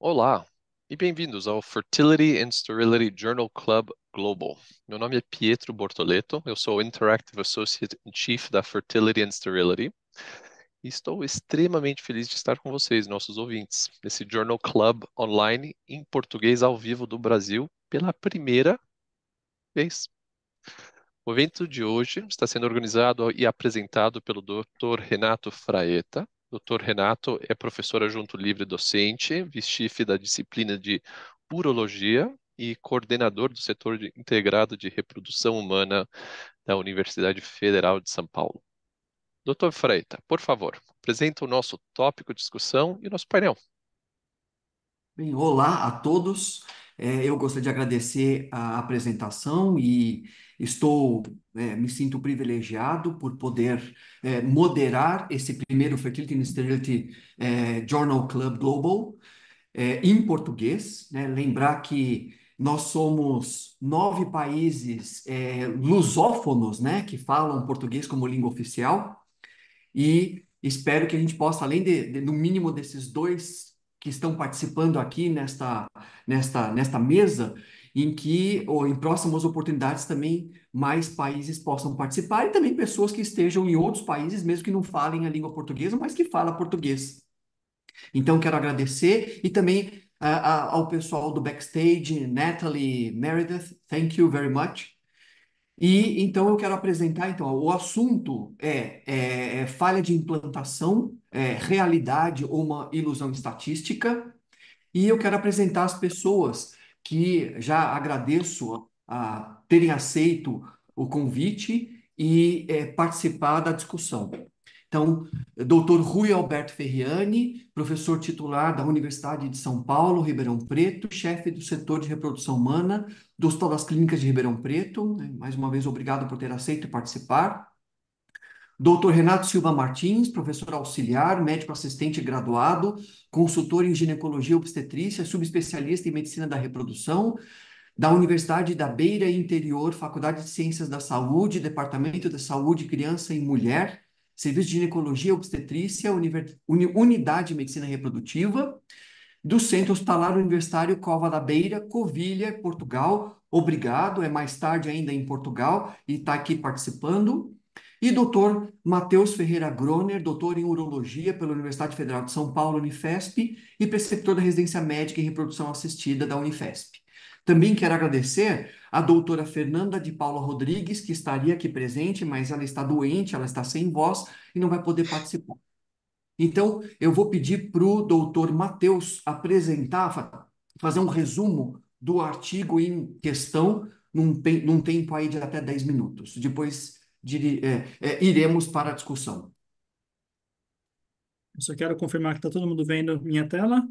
Olá e bem-vindos ao Fertility and Sterility Journal Club Global. Meu nome é Pietro Bortoleto, eu sou Interactive Associate in Chief da Fertility and Sterility e estou extremamente feliz de estar com vocês, nossos ouvintes, nesse Journal Club online em português ao vivo do Brasil pela primeira vez. O evento de hoje está sendo organizado e apresentado pelo Dr. Renato Fraeta, Dr. Renato é professor adjunto livre docente, vice-chefe da disciplina de Urologia e coordenador do setor de, integrado de reprodução humana da Universidade Federal de São Paulo. Dr. Freita, por favor, apresenta o nosso tópico de discussão e o nosso painel. Bem, olá a todos. É, eu gostaria de agradecer a apresentação e estou, é, me sinto privilegiado por poder é, moderar esse primeiro Fertility and Sterility é, Journal Club Global é, em português. Né? Lembrar que nós somos nove países é, lusófonos, né, que falam português como língua oficial e espero que a gente possa, além de, de no mínimo desses dois que estão participando aqui nesta, nesta, nesta mesa, em que, ou em próximas oportunidades, também mais países possam participar e também pessoas que estejam em outros países, mesmo que não falem a língua portuguesa, mas que falam português. Então, quero agradecer e também uh, ao pessoal do backstage, Natalie, Meredith, thank you very much. E então eu quero apresentar então o assunto é, é, é falha de implantação é, realidade ou uma ilusão estatística. E eu quero apresentar as pessoas que já agradeço a terem aceito o convite e é, participar da discussão. Então, doutor Rui Alberto Ferriani, professor titular da Universidade de São Paulo, Ribeirão Preto, chefe do setor de reprodução humana do Hospital das Clínicas de Ribeirão Preto. Né? Mais uma vez, obrigado por ter aceito participar. Dr. Renato Silva Martins, professor auxiliar, médico assistente graduado, consultor em ginecologia obstetrícia, subespecialista em medicina da reprodução, da Universidade da Beira Interior, Faculdade de Ciências da Saúde, Departamento de Saúde, Criança e Mulher, Serviço de Ginecologia Obstetrícia, Unidade de Medicina Reprodutiva, do Centro Hospitalar Universitário Cova da Beira, Covilha, Portugal. Obrigado, é mais tarde ainda em Portugal e está aqui participando. E doutor Matheus Ferreira Groner, doutor em urologia pela Universidade Federal de São Paulo, Unifesp, e preceptor da residência médica em reprodução assistida da Unifesp. Também quero agradecer à doutora Fernanda de Paula Rodrigues, que estaria aqui presente, mas ela está doente, ela está sem voz e não vai poder participar. Então, eu vou pedir para o doutor Matheus apresentar, fazer um resumo do artigo em questão, num, num tempo aí de até 10 minutos. Depois de, é, é, iremos para a discussão. Eu só quero confirmar que está todo mundo vendo minha tela.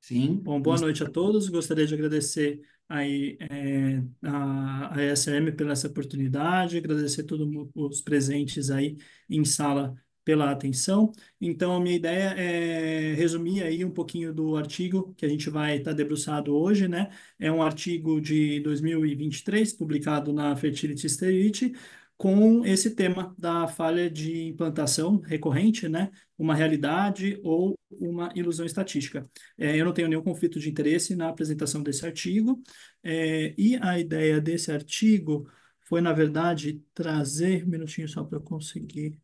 Sim. Bom, boa noite a todos. Gostaria de agradecer aí, é, a, a ESM pela essa oportunidade, agradecer todos os presentes aí em sala pela atenção. Então, a minha ideia é resumir aí um pouquinho do artigo que a gente vai estar tá debruçado hoje, né? É um artigo de 2023, publicado na Fertility Sterity, com esse tema da falha de implantação recorrente, né? Uma realidade ou uma ilusão estatística. É, eu não tenho nenhum conflito de interesse na apresentação desse artigo, é, e a ideia desse artigo foi, na verdade, trazer. Um minutinho só para eu conseguir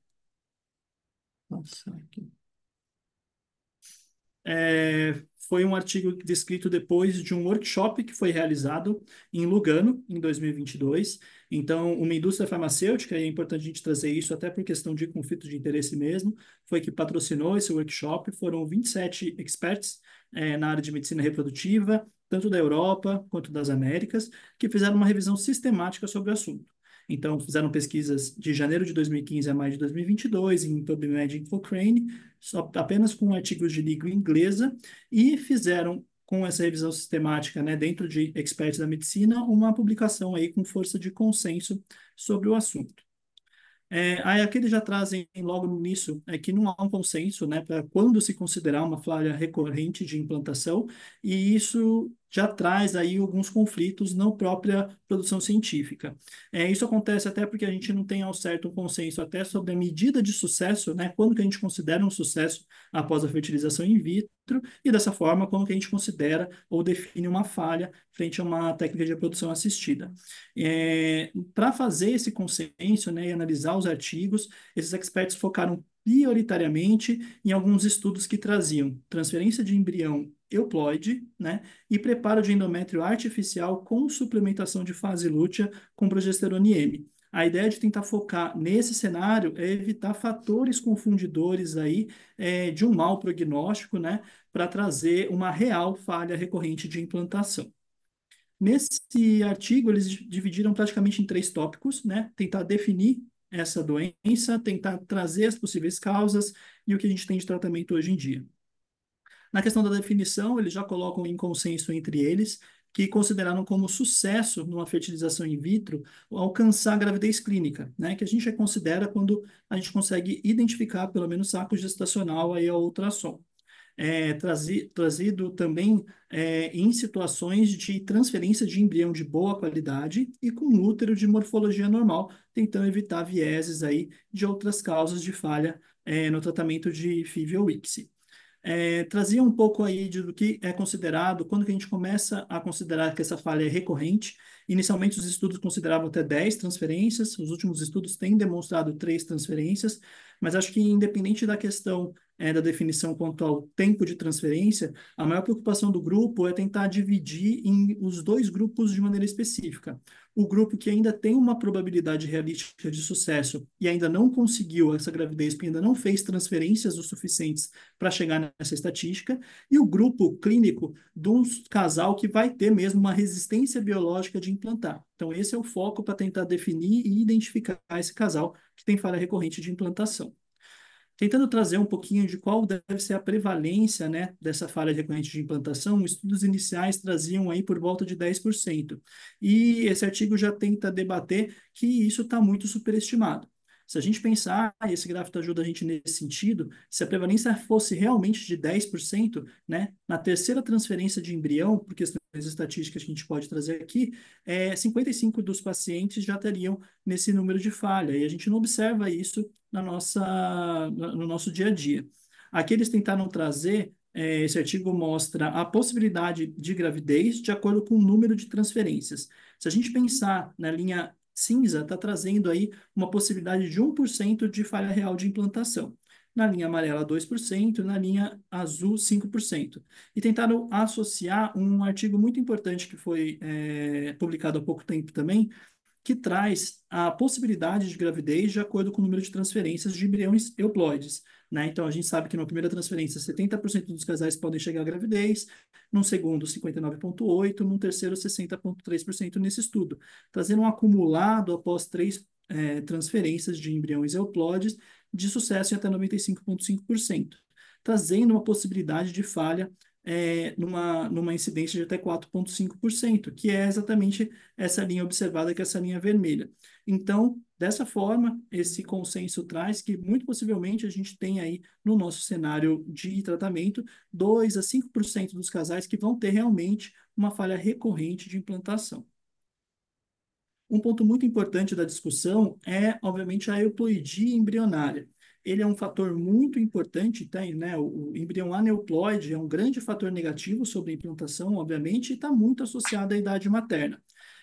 passar aqui é, foi um artigo descrito depois de um workshop que foi realizado em Lugano, em 2022. Então, uma indústria farmacêutica, e é importante a gente trazer isso até por questão de conflito de interesse mesmo, foi que patrocinou esse workshop. Foram 27 experts é, na área de medicina reprodutiva, tanto da Europa quanto das Américas, que fizeram uma revisão sistemática sobre o assunto. Então, fizeram pesquisas de janeiro de 2015 a maio de 2022 em PubMed e InfoCrane, só, apenas com artigos de língua inglesa, e fizeram com essa revisão sistemática, né, dentro de experts da medicina, uma publicação aí com força de consenso sobre o assunto. É, aí aqui eles já trazem logo no início é que não há um consenso né, para quando se considerar uma falha recorrente de implantação, e isso já traz aí alguns conflitos na própria produção científica. É, isso acontece até porque a gente não tem ao certo um consenso até sobre a medida de sucesso, né? Quando que a gente considera um sucesso após a fertilização in vitro e dessa forma como que a gente considera ou define uma falha frente a uma técnica de reprodução assistida. É, Para fazer esse consenso, né, e analisar os artigos, esses experts focaram prioritariamente em alguns estudos que traziam transferência de embrião euploide, né, e preparo de endométrio artificial com suplementação de fase lútea com progesterona M. A ideia de tentar focar nesse cenário é evitar fatores confundidores aí é, de um mau prognóstico, né, para trazer uma real falha recorrente de implantação. Nesse artigo, eles dividiram praticamente em três tópicos, né? Tentar definir essa doença, tentar trazer as possíveis causas e o que a gente tem de tratamento hoje em dia. Na questão da definição, eles já colocam em consenso entre eles que consideraram como sucesso numa fertilização in vitro alcançar a gravidez clínica, né? que a gente considera quando a gente consegue identificar pelo menos saco gestacional aí a ultrassom é, trazi, trazido também é, em situações de transferência de embrião de boa qualidade e com útero de morfologia normal, tentando evitar vieses aí de outras causas de falha é, no tratamento de FIV ou IPSI. É, trazia um pouco aí do que é considerado, quando que a gente começa a considerar que essa falha é recorrente. Inicialmente, os estudos consideravam até 10 transferências, os últimos estudos têm demonstrado 3 transferências, mas acho que, independente da questão é, da definição quanto ao tempo de transferência, a maior preocupação do grupo é tentar dividir em os dois grupos de maneira específica. O grupo que ainda tem uma probabilidade realística de sucesso e ainda não conseguiu essa gravidez, porque ainda não fez transferências o suficientes para chegar nessa estatística, e o grupo clínico de um casal que vai ter mesmo uma resistência biológica de implantar. Então, esse é o foco para tentar definir e identificar esse casal que tem falha recorrente de implantação tentando trazer um pouquinho de qual deve ser a prevalência né, dessa falha recorrente de implantação, estudos iniciais traziam aí por volta de 10%. E esse artigo já tenta debater que isso está muito superestimado. Se a gente pensar, esse gráfico ajuda a gente nesse sentido, se a prevalência fosse realmente de 10%, né, na terceira transferência de embrião, por questões estatísticas que a gente pode trazer aqui, é, 55 dos pacientes já teriam nesse número de falha, e a gente não observa isso na nossa, no nosso dia a dia. Aqui eles tentaram trazer é, esse artigo mostra a possibilidade de gravidez de acordo com o número de transferências. Se a gente pensar na linha cinza está trazendo aí uma possibilidade de 1% de falha real de implantação. Na linha amarela, 2%, na linha azul, 5%. E tentaram associar um artigo muito importante que foi é, publicado há pouco tempo também, que traz a possibilidade de gravidez de acordo com o número de transferências de embriões euploides. Né? Então, a gente sabe que na primeira transferência, 70% dos casais podem chegar à gravidez, num segundo, 59,8%, num terceiro, 60,3% nesse estudo, trazendo um acumulado após três é, transferências de embriões euploides de sucesso em até 95,5%, trazendo uma possibilidade de falha é, numa, numa incidência de até 4,5%, que é exatamente essa linha observada, que é essa linha vermelha. Então, dessa forma, esse consenso traz que muito possivelmente a gente tem aí no nosso cenário de tratamento 2 a 5% dos casais que vão ter realmente uma falha recorrente de implantação. Um ponto muito importante da discussão é, obviamente, a euploidia embrionária ele é um fator muito importante, tem, tá, né? O, o embrião aneuploide é um grande fator negativo sobre a implantação, obviamente, e está muito associado à idade materna.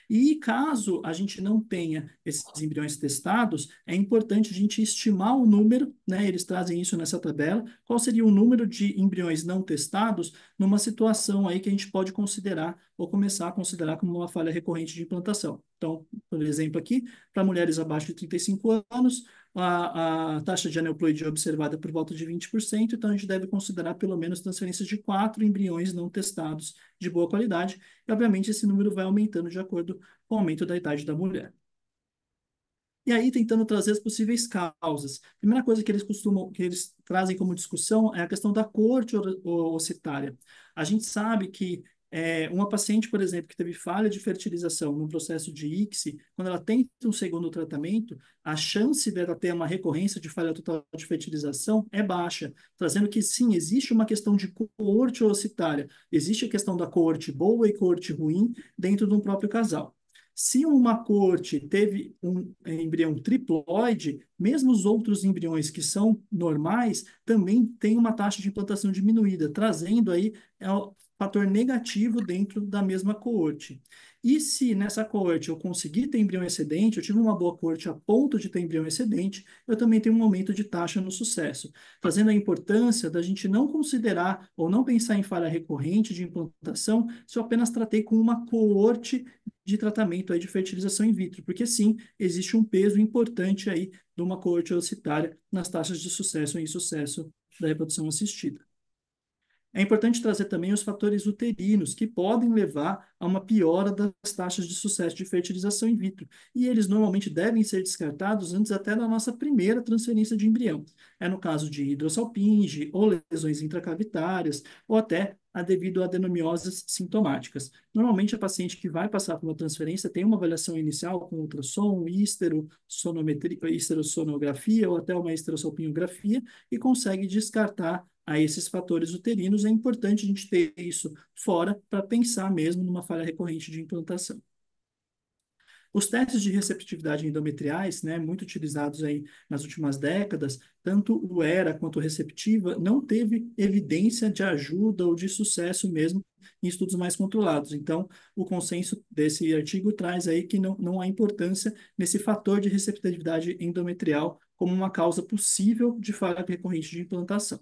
E caso a gente não tenha esses embriões testados, é importante a gente estimar o número, né? Eles trazem isso nessa tabela, qual seria o número de embriões não testados numa situação aí que a gente pode considerar ou começar a considerar como uma falha recorrente de implantação. Então, por exemplo, aqui, para mulheres abaixo de 35 anos, a, a taxa de aneuploidia observada por volta de 20%, então a gente deve considerar pelo menos transferências de quatro embriões não testados de boa qualidade, e obviamente esse número vai aumentando de acordo com o aumento da idade da mulher. E aí tentando trazer as possíveis causas. A primeira coisa que eles costumam, que eles trazem como discussão é a questão da corte oocitária. A gente sabe que é, uma paciente, por exemplo, que teve falha de fertilização no processo de ICSI, quando ela tenta um segundo tratamento, a chance dela ter uma recorrência de falha total de fertilização é baixa, trazendo que sim, existe uma questão de coorte oocitária, existe a questão da coorte boa e coorte ruim dentro de um próprio casal. Se uma corte teve um é, embrião triploide, mesmo os outros embriões que são normais também têm uma taxa de implantação diminuída, trazendo aí é, fator negativo dentro da mesma coorte. E se nessa coorte eu conseguir ter embrião excedente, eu tive uma boa coorte a ponto de ter embrião excedente, eu também tenho um aumento de taxa no sucesso, fazendo a importância da gente não considerar ou não pensar em falha recorrente de implantação se eu apenas tratei com uma coorte de tratamento aí de fertilização in vitro, porque sim, existe um peso importante aí de uma coorte ocitária nas taxas de sucesso e insucesso da reprodução assistida. É importante trazer também os fatores uterinos, que podem levar a uma piora das taxas de sucesso de fertilização in vitro, e eles normalmente devem ser descartados antes até da nossa primeira transferência de embrião. É no caso de hidrossalpinge, ou lesões intracavitárias, ou até a devido a adenomioses sintomáticas. Normalmente, a paciente que vai passar por uma transferência tem uma avaliação inicial com ultrassom, histero, histerossonografia ou até uma histerossalpinografia e consegue descartar a esses fatores uterinos, é importante a gente ter isso fora para pensar mesmo numa falha recorrente de implantação. Os testes de receptividade endometriais, né, muito utilizados aí nas últimas décadas, tanto o ERA quanto o Receptiva, não teve evidência de ajuda ou de sucesso mesmo em estudos mais controlados. Então, o consenso desse artigo traz aí que não, não há importância nesse fator de receptividade endometrial como uma causa possível de falha recorrente de implantação.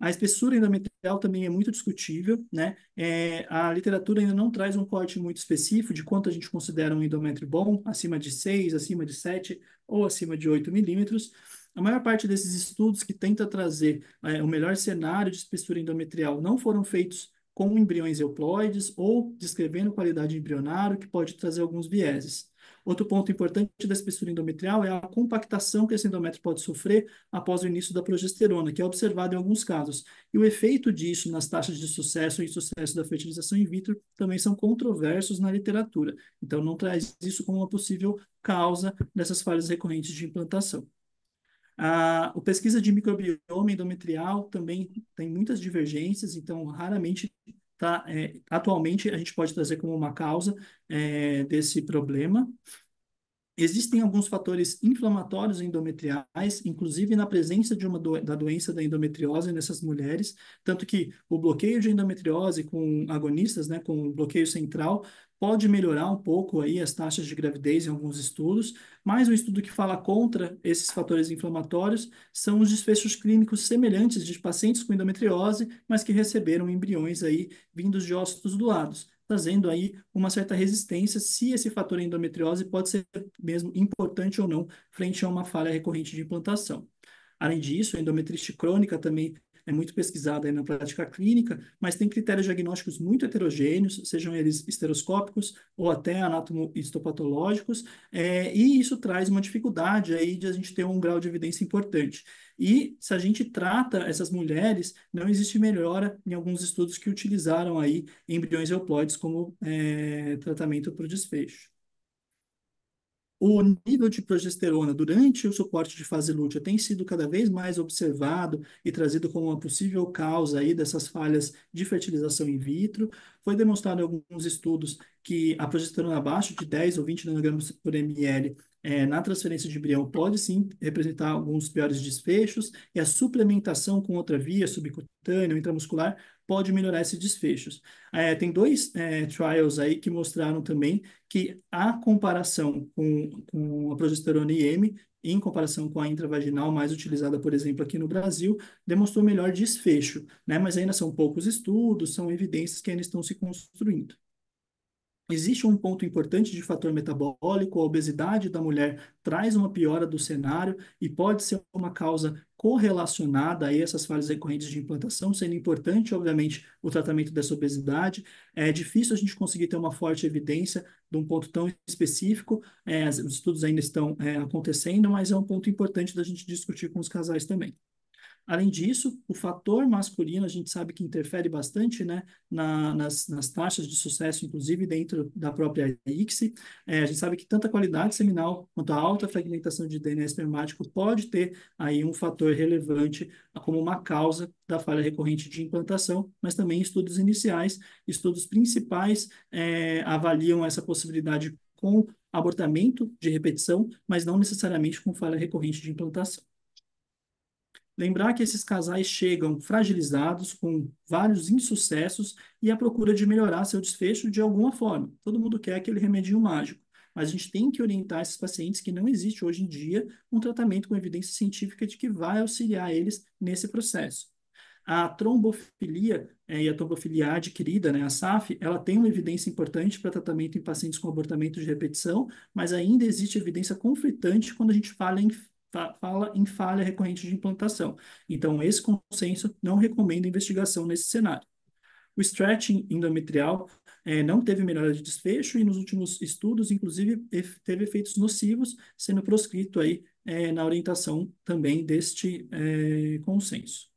A espessura endometrial também é muito discutível, né? É, a literatura ainda não traz um corte muito específico de quanto a gente considera um endométrio bom, acima de 6, acima de 7 ou acima de 8 milímetros. A maior parte desses estudos que tenta trazer é, o melhor cenário de espessura endometrial não foram feitos com embriões euploides ou descrevendo qualidade embrionária, que pode trazer alguns vieses. Outro ponto importante da espessura endometrial é a compactação que esse endométrio pode sofrer após o início da progesterona, que é observado em alguns casos. E o efeito disso nas taxas de sucesso e insucesso da fertilização in vitro também são controversos na literatura. Então, não traz isso como uma possível causa dessas falhas recorrentes de implantação. a pesquisa de microbioma endometrial também tem muitas divergências, então raramente tá, é, atualmente a gente pode trazer como uma causa é, desse problema. Existem alguns fatores inflamatórios endometriais, inclusive na presença de uma do, da doença da endometriose nessas mulheres, tanto que o bloqueio de endometriose com agonistas, né, com bloqueio central, pode melhorar um pouco aí as taxas de gravidez em alguns estudos, mas um estudo que fala contra esses fatores inflamatórios são os desfechos clínicos semelhantes de pacientes com endometriose, mas que receberam embriões aí vindos de ócitos doados, trazendo aí uma certa resistência se esse fator endometriose pode ser mesmo importante ou não frente a uma falha recorrente de implantação. Além disso, a endometrite crônica também é muito pesquisada na prática clínica, mas tem critérios diagnósticos muito heterogêneos, sejam eles esteroscópicos ou até anatomo-histopatológicos, é, e isso traz uma dificuldade aí de a gente ter um grau de evidência importante. E se a gente trata essas mulheres, não existe melhora em alguns estudos que utilizaram aí embriões euploides como é, tratamento para o desfecho o nível de progesterona durante o suporte de fase lútea tem sido cada vez mais observado e trazido como uma possível causa aí dessas falhas de fertilização in vitro. Foi demonstrado em alguns estudos que a progesterona abaixo de 10 ou 20 nanogramas por ml é, na transferência de embrião pode sim representar alguns piores desfechos e a suplementação com outra via subcutânea ou intramuscular pode melhorar esses desfechos. É, tem dois é, trials aí que mostraram também que a comparação com, com a progesterona IM em comparação com a intravaginal mais utilizada, por exemplo, aqui no Brasil, demonstrou melhor desfecho, né? Mas ainda são poucos estudos, são evidências que ainda estão se construindo. Existe um ponto importante de fator metabólico, a obesidade da mulher traz uma piora do cenário e pode ser uma causa correlacionada a essas falhas recorrentes de implantação, sendo importante, obviamente, o tratamento dessa obesidade. É difícil a gente conseguir ter uma forte evidência de um ponto tão específico, é, os estudos ainda estão é, acontecendo, mas é um ponto importante da gente discutir com os casais também. Além disso, o fator masculino a gente sabe que interfere bastante né, na, nas, nas taxas de sucesso, inclusive dentro da própria ICSI. É, a gente sabe que tanto a qualidade seminal quanto a alta fragmentação de DNA espermático pode ter aí um fator relevante como uma causa da falha recorrente de implantação, mas também estudos iniciais, estudos principais é, avaliam essa possibilidade com abortamento de repetição, mas não necessariamente com falha recorrente de implantação. Lembrar que esses casais chegam fragilizados, com vários insucessos e à procura de melhorar seu desfecho de alguma forma. Todo mundo quer aquele remedinho mágico, mas a gente tem que orientar esses pacientes que não existe hoje em dia um tratamento com evidência científica de que vai auxiliar eles nesse processo. A trombofilia é e a trombofilia adquirida, né, a SAF, ela tem uma evidência importante para tratamento em pacientes com abortamento de repetição, mas ainda existe evidência conflitante quando a gente fala em fala em falha recorrente de implantação. Então, esse consenso não recomenda investigação nesse cenário. O stretching endometrial é, não teve melhora de desfecho e nos últimos estudos, inclusive, teve efeitos nocivos, sendo proscrito aí é, na orientação também deste é, consenso.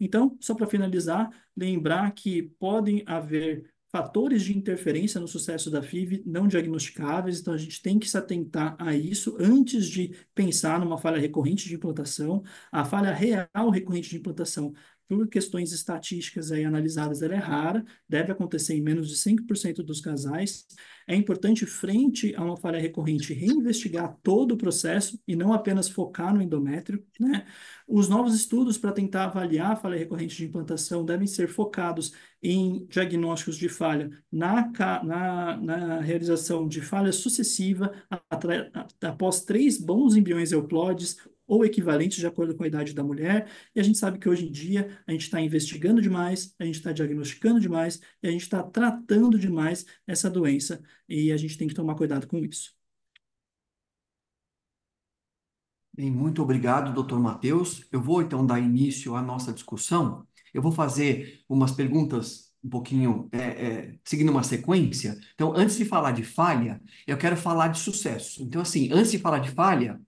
Então, só para finalizar, lembrar que podem haver fatores de interferência no sucesso da FIV não diagnosticáveis, então a gente tem que se atentar a isso antes de pensar numa falha recorrente de implantação. A falha real recorrente de implantação por questões estatísticas aí analisadas, ela é rara, deve acontecer em menos de 5% dos casais. É importante, frente a uma falha recorrente, reinvestigar todo o processo e não apenas focar no endométrio. Né? Os novos estudos para tentar avaliar a falha recorrente de implantação devem ser focados em diagnósticos de falha na, na, na realização de falha sucessiva após três bons embriões euploides, ou equivalentes de acordo com a idade da mulher. E a gente sabe que hoje em dia a gente está investigando demais, a gente está diagnosticando demais e a gente está tratando demais essa doença. E a gente tem que tomar cuidado com isso. Bem, muito obrigado, doutor Matheus. Eu vou então dar início à nossa discussão. Eu vou fazer umas perguntas um pouquinho é, é, seguindo uma sequência. Então, antes de falar de falha, eu quero falar de sucesso. Então, assim, antes de falar de falha,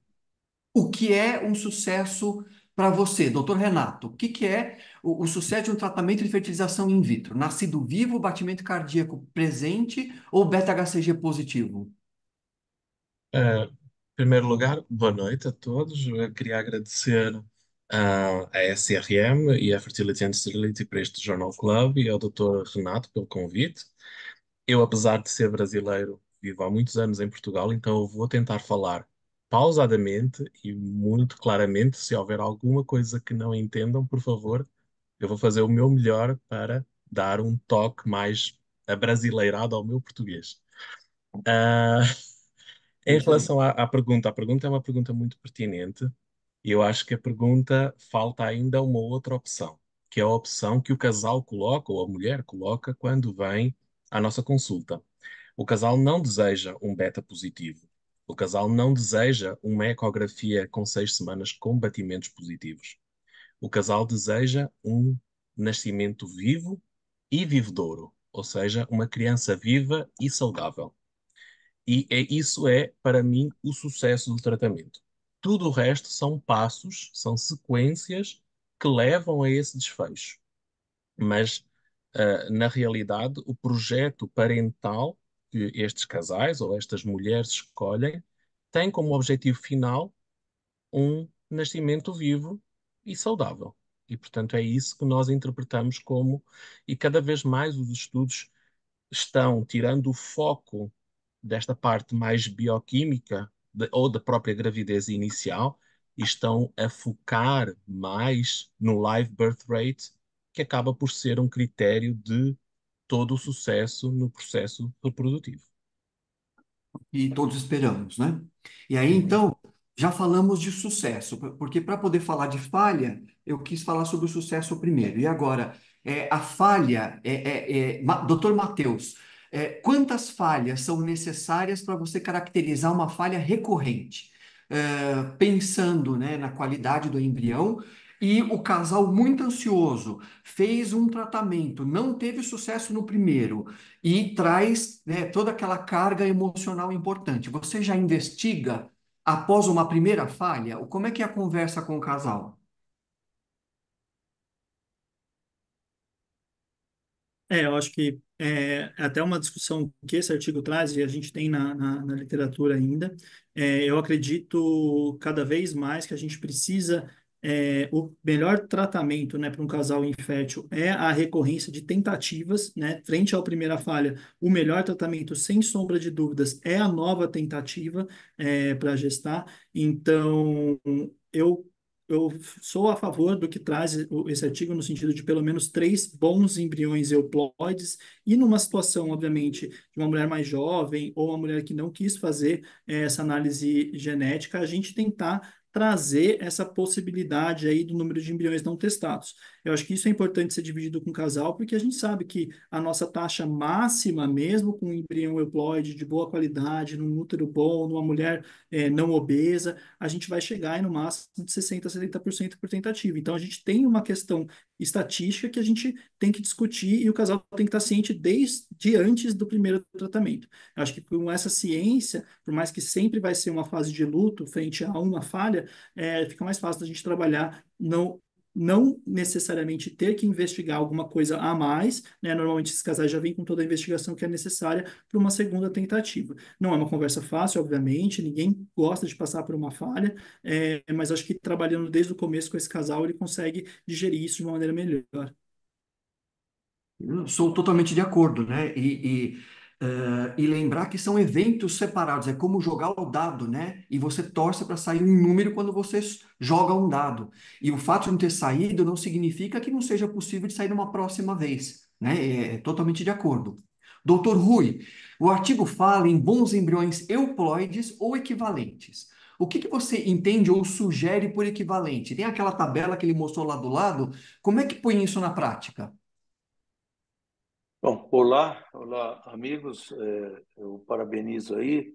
o que é um sucesso para você, doutor Renato? O que, que é o, o, sucesso de um tratamento de fertilização in vitro? Nascido vivo, batimento cardíaco presente ou beta-HCG positivo? É, em primeiro lugar, boa noite a todos. Eu queria agradecer uh, ah, à SRM e à Fertility and Sterility para este Journal Club e ao doutor Renato pelo convite. Eu, apesar de ser brasileiro, vivo há muitos anos em Portugal, então eu vou tentar falar pausadamente e muito claramente, se houver alguma coisa que não entendam, por favor, eu vou fazer o meu melhor para dar um toque mais abrasileirado ao meu português. Uh, em uhum. relação à, à, pergunta, a pergunta é uma pergunta muito pertinente e eu acho que a pergunta falta ainda uma outra opção, que é a opção que o casal coloca ou a mulher coloca quando vem à nossa consulta. O casal não deseja um beta positivo, o casal não deseja uma ecografia com seis semanas com batimentos positivos. O casal deseja um nascimento vivo e vivedouro, ou seja, uma criança viva e saudável. E é, isso é, para mim, o sucesso do tratamento. Tudo o resto são passos, são sequências que levam a esse desfecho. Mas, uh, na realidade, o projeto parental que estes casais ou estas mulheres escolhem tem como objetivo final um nascimento vivo e saudável. E, portanto, é isso que nós interpretamos como, e cada vez mais os estudos estão tirando o foco desta parte mais bioquímica de, ou da própria gravidez inicial e estão a focar mais no live birth rate, que acaba por ser um critério de todo o sucesso no processo reprodutivo. E todos esperamos, né? E aí, uhum. então, já falamos de sucesso, porque para poder falar de falha, eu quis falar sobre o sucesso primeiro. E agora, é, a falha, é, é, é Ma, doutor Matheus, é, quantas falhas são necessárias para você caracterizar uma falha recorrente? É, pensando né, na qualidade do embrião e o casal muito ansioso fez um tratamento, não teve sucesso no primeiro e traz né, toda aquela carga emocional importante. Você já investiga após uma primeira falha? Como é que é a conversa com o casal? É, eu acho que é, é até uma discussão que esse artigo traz e a gente tem na, na, na literatura ainda. É, eu acredito cada vez mais que a gente precisa é, o melhor tratamento né, para um casal infértil é a recorrência de tentativas, né? Frente à primeira falha, o melhor tratamento, sem sombra de dúvidas, é a nova tentativa é, para gestar. Então, eu eu sou a favor do que traz esse artigo no sentido de pelo menos três bons embriões euploides e numa situação, obviamente, de uma mulher mais jovem ou uma mulher que não quis fazer é, essa análise genética, a gente tentar trazer essa possibilidade aí do número de embriões não testados. Eu acho que isso é importante ser dividido com o casal, porque a gente sabe que a nossa taxa máxima, mesmo com um embrião euploide de boa qualidade, num útero bom, numa mulher é, não obesa, a gente vai chegar aí no máximo de 60% a 70% por tentativa. Então, a gente tem uma questão estatística que a gente tem que discutir e o casal tem que estar ciente desde antes do primeiro tratamento. Eu acho que com essa ciência, por mais que sempre vai ser uma fase de luto frente a uma falha, é, fica mais fácil da gente trabalhar no não necessariamente ter que investigar alguma coisa a mais, né? Normalmente esses casais já vêm com toda a investigação que é necessária para uma segunda tentativa. Não é uma conversa fácil, obviamente, ninguém gosta de passar por uma falha, é, mas acho que trabalhando desde o começo com esse casal, ele consegue digerir isso de uma maneira melhor. Eu sou totalmente de acordo, né? E, e Uh, e lembrar que são eventos separados, é como jogar o dado, né? E você torce para sair um número quando você joga um dado. E o fato de não ter saído não significa que não seja possível de sair numa próxima vez, né? É, é totalmente de acordo. Dr. Rui, o artigo fala em bons embriões euploides ou equivalentes. O que, que, você entende ou sugere por equivalente? Tem aquela tabela que ele mostrou lá do lado. Como é que põe isso na prática? Bom, olá, olá amigos, é, eu parabenizo aí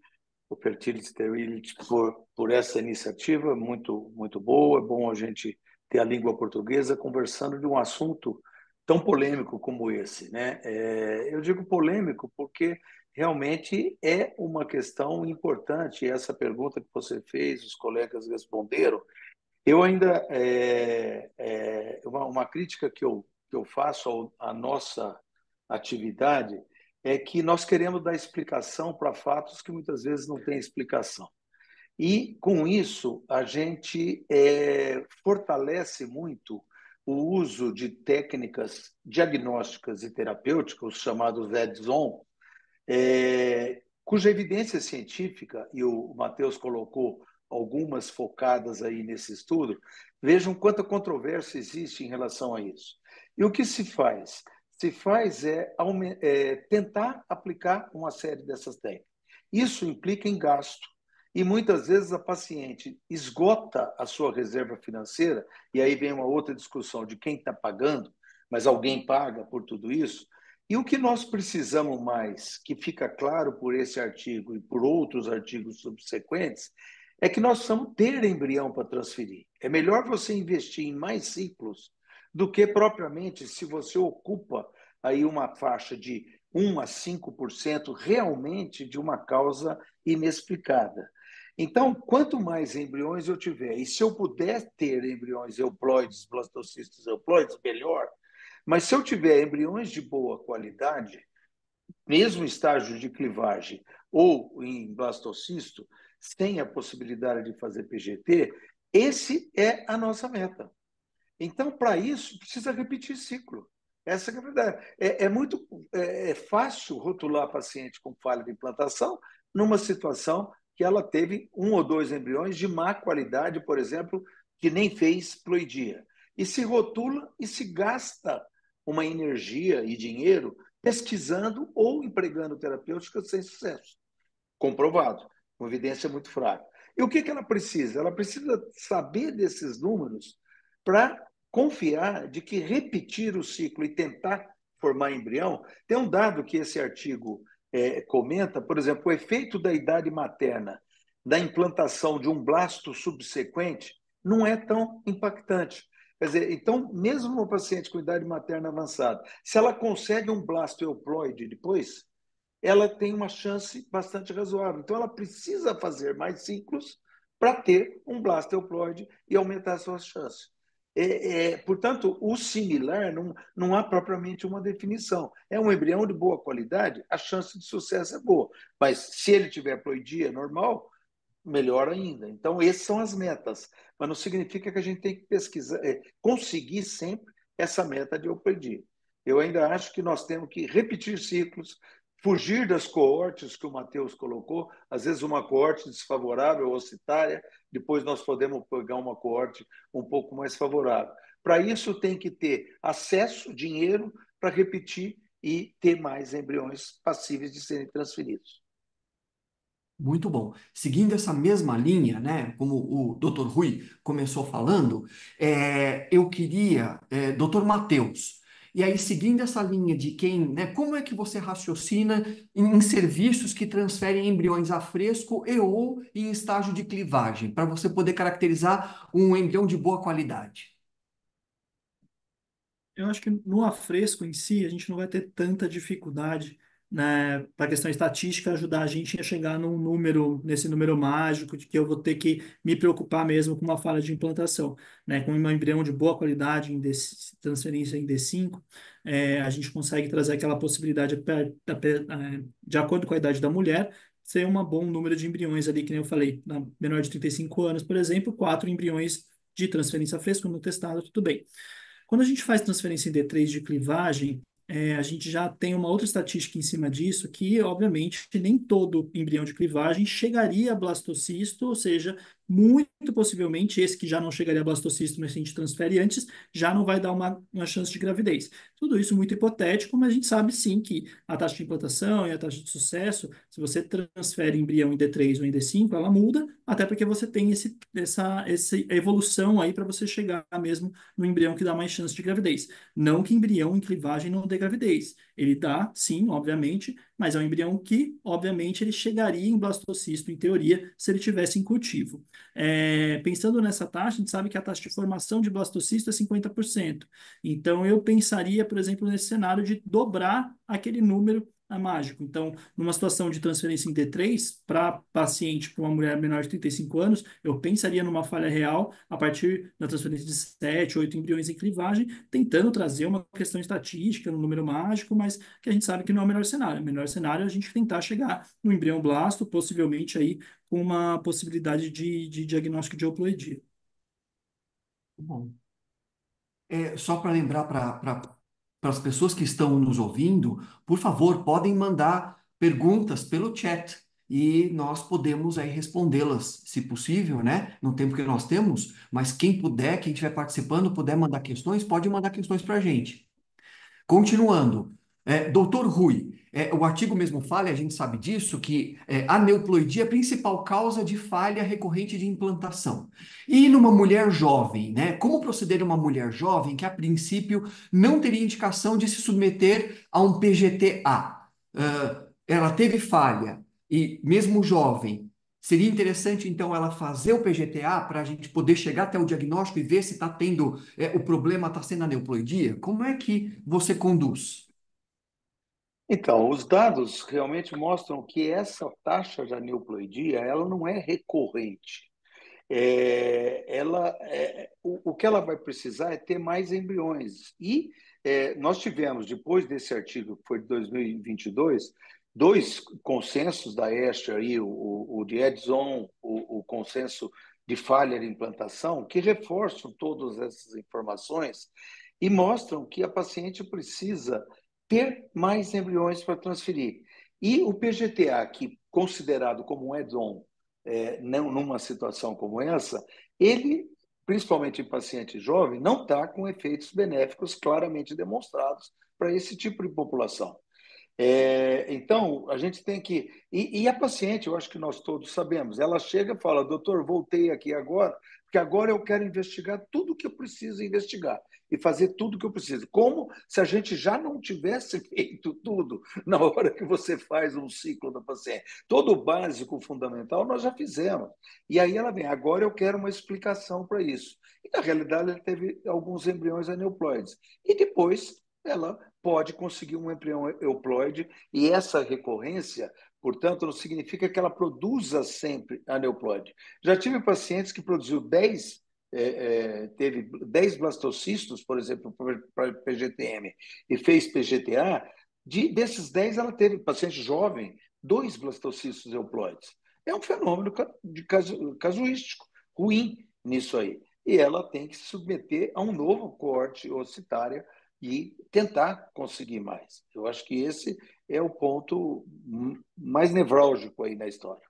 o Fertility Sterility por, por essa iniciativa muito, muito boa, é bom a gente ter a língua portuguesa conversando de um assunto tão polêmico como esse, né? É, eu digo polêmico porque realmente é uma questão importante essa pergunta que você fez, os colegas responderam. Eu ainda é, é, uma, uma crítica que eu, que eu faço à nossa atividade é que nós queremos dar explicação para fatos que muitas vezes não têm explicação. E, com isso, a gente é, fortalece muito o uso de técnicas diagnósticas e terapêuticas, chamados EDZON, é, cuja evidência científica, e o Matheus colocou algumas focadas aí nesse estudo, vejam quanta controvérsia existe em relação a isso. E o que se faz? se faz é, é tentar aplicar uma série dessas técnicas. Isso implica em gasto. E muitas vezes a paciente esgota a sua reserva financeira, e aí vem uma outra discussão de quem está pagando, mas alguém paga por tudo isso. E o que nós precisamos mais, que fica claro por esse artigo e por outros artigos subsequentes, é que nós precisamos ter embrião para transferir. É melhor você investir em mais ciclos do que propriamente se você ocupa aí uma faixa de 1 a 5% realmente de uma causa inexplicada. Então, quanto mais embriões eu tiver, e se eu puder ter embriões euploides, blastocistos euploides, melhor. Mas se eu tiver embriões de boa qualidade, mesmo estágio de clivagem ou em blastocisto, sem a possibilidade de fazer PGT, esse é a nossa meta. Então, para isso, precisa repetir ciclo. Essa é a verdade. É, é muito é, é fácil rotular paciente com falha de implantação numa situação que ela teve um ou dois embriões de má qualidade, por exemplo, que nem fez ploidia. E se rotula e se gasta uma energia e dinheiro pesquisando ou empregando terapêutica sem sucesso. Comprovado, uma evidência muito fraca. E o que, que ela precisa? Ela precisa saber desses números para confiar de que repetir o ciclo e tentar formar embrião. Tem um dado que esse artigo é, comenta, por exemplo, o efeito da idade materna da implantação de um blasto subsequente não é tão impactante. Quer dizer, então, mesmo uma paciente com idade materna avançada, se ela consegue um blasto euploide depois, ela tem uma chance bastante razoável. Então, ela precisa fazer mais ciclos para ter um blasto euploide e aumentar suas chances. É, é, portanto, o similar não, não há propriamente uma definição. É um embrião de boa qualidade, a chance de sucesso é boa. Mas se ele tiver ploidia normal, melhor ainda. Então, essas são as metas. Mas não significa que a gente tem que pesquisar, é, conseguir sempre essa meta de euploidia. Eu ainda acho que nós temos que repetir ciclos, fugir das coortes que o Mateus colocou, às vezes uma coorte desfavorável ou citária, depois nós podemos pegar uma coorte um pouco mais favorável. Para isso tem que ter acesso, dinheiro para repetir e ter mais embriões passíveis de serem transferidos. Muito bom. Seguindo essa mesma linha, né, como o Dr. Rui começou falando, é, eu queria, é, Dr. Matheus, e aí, seguindo essa linha de quem, né, como é que você raciocina em, em serviços que transferem embriões a fresco e ou em estágio de clivagem, para você poder caracterizar um embrião de boa qualidade? Eu acho que no afresco em si, a gente não vai ter tanta dificuldade né, para a questão estatística, ajudar a gente a chegar num número, nesse número mágico, de que eu vou ter que me preocupar mesmo com uma falha de implantação. Né? Com um embrião de boa qualidade em D, transferência em D5, é, a gente consegue trazer aquela possibilidade, é, de acordo com a idade da mulher, ser um bom número de embriões ali, que nem eu falei, na menor de 35 anos, por exemplo, quatro embriões de transferência fresca no testado, tudo bem. Quando a gente faz transferência em D3 de clivagem, é, a gente já tem uma outra estatística em cima disso, que, obviamente, nem todo embrião de clivagem chegaria a blastocisto, ou seja, muito possivelmente esse que já não chegaria a blastocisto, mas se a gente transfere antes, já não vai dar uma, uma chance de gravidez. Tudo isso muito hipotético, mas a gente sabe sim que a taxa de implantação e a taxa de sucesso, se você transfere embrião em D3 ou em D5, ela muda, até porque você tem esse, essa, essa evolução aí para você chegar mesmo no embrião que dá mais chance de gravidez. Não que embrião em clivagem não dê gravidez. Ele dá, tá, sim, obviamente, mas é um embrião que, obviamente, ele chegaria em blastocisto, em teoria, se ele tivesse em cultivo. É, pensando nessa taxa, a gente sabe que a taxa de formação de blastocisto é 50%. Então, eu pensaria, por exemplo, nesse cenário de dobrar aquele número é mágico. Então, numa situação de transferência em D3, para paciente, para uma mulher menor de 35 anos, eu pensaria numa falha real a partir da transferência de 7, 8 embriões em clivagem, tentando trazer uma questão estatística, um número mágico, mas que a gente sabe que não é o melhor cenário. O melhor cenário é a gente tentar chegar no embrião blasto, possivelmente aí com uma possibilidade de, de diagnóstico de euploidia. Bom. É, só para lembrar para para as pessoas que estão nos ouvindo, por favor, podem mandar perguntas pelo chat e nós podemos aí respondê-las, se possível, né? No tempo que nós temos, mas quem puder, quem estiver participando, puder mandar questões, pode mandar questões para a gente. Continuando, é, doutor Rui, é, o artigo mesmo fala, e a gente sabe disso, que é, a neuploidia é a principal causa de falha recorrente de implantação. E numa mulher jovem, né? Como proceder uma mulher jovem que, a princípio, não teria indicação de se submeter a um PGTA? Uh, ah, ela teve falha, e mesmo jovem, Seria interessante, então, ela fazer o PGTA para a gente poder chegar até o diagnóstico e ver se está tendo é, o problema, está sendo a neuploidia? Como é que você conduz? Então, os dados realmente mostram que essa taxa de aneuploidia ela não é recorrente. É, ela, é, o, o, que ela vai precisar é ter mais embriões. E é, nós tivemos, depois desse artigo, que foi de 2022, dois consensos da ESTA, aí, o, o, o de Edson, o, o consenso de falha de implantação, que reforçam todas essas informações e mostram que a paciente precisa ter mais embriões para transferir. E o PGTA, que considerado como um edom é, não, numa situação como essa, ele, principalmente em paciente jovem, não está com efeitos benéficos claramente demonstrados para esse tipo de população. É, então, a gente tem que. E, e, a paciente, eu acho que nós todos sabemos, ela chega e fala: doutor, voltei aqui agora, porque agora eu quero investigar tudo que eu preciso investigar e fazer tudo o que eu preciso. Como se a gente já não tivesse feito tudo na hora que você faz um ciclo da paciente. Todo o básico fundamental nós já fizemos. E aí ela vem, agora eu quero uma explicação para isso. E na realidade ela teve alguns embriões aneuploides. E depois ela pode conseguir um embrião euploide e essa recorrência Portanto, não significa que ela produza sempre aneuploide. Já tive pacientes que produziu 10 é, é, teve 10 blastocistos, por exemplo, para PGTM, e fez PGTA, de, desses 10 ela teve, paciente jovem, dois blastocistos euploides. É um fenômeno de casu, casuístico, ruim nisso aí. E ela tem que se submeter a um novo corte ocitária e tentar conseguir mais. Eu acho que esse é o ponto mais nevrálgico aí na história.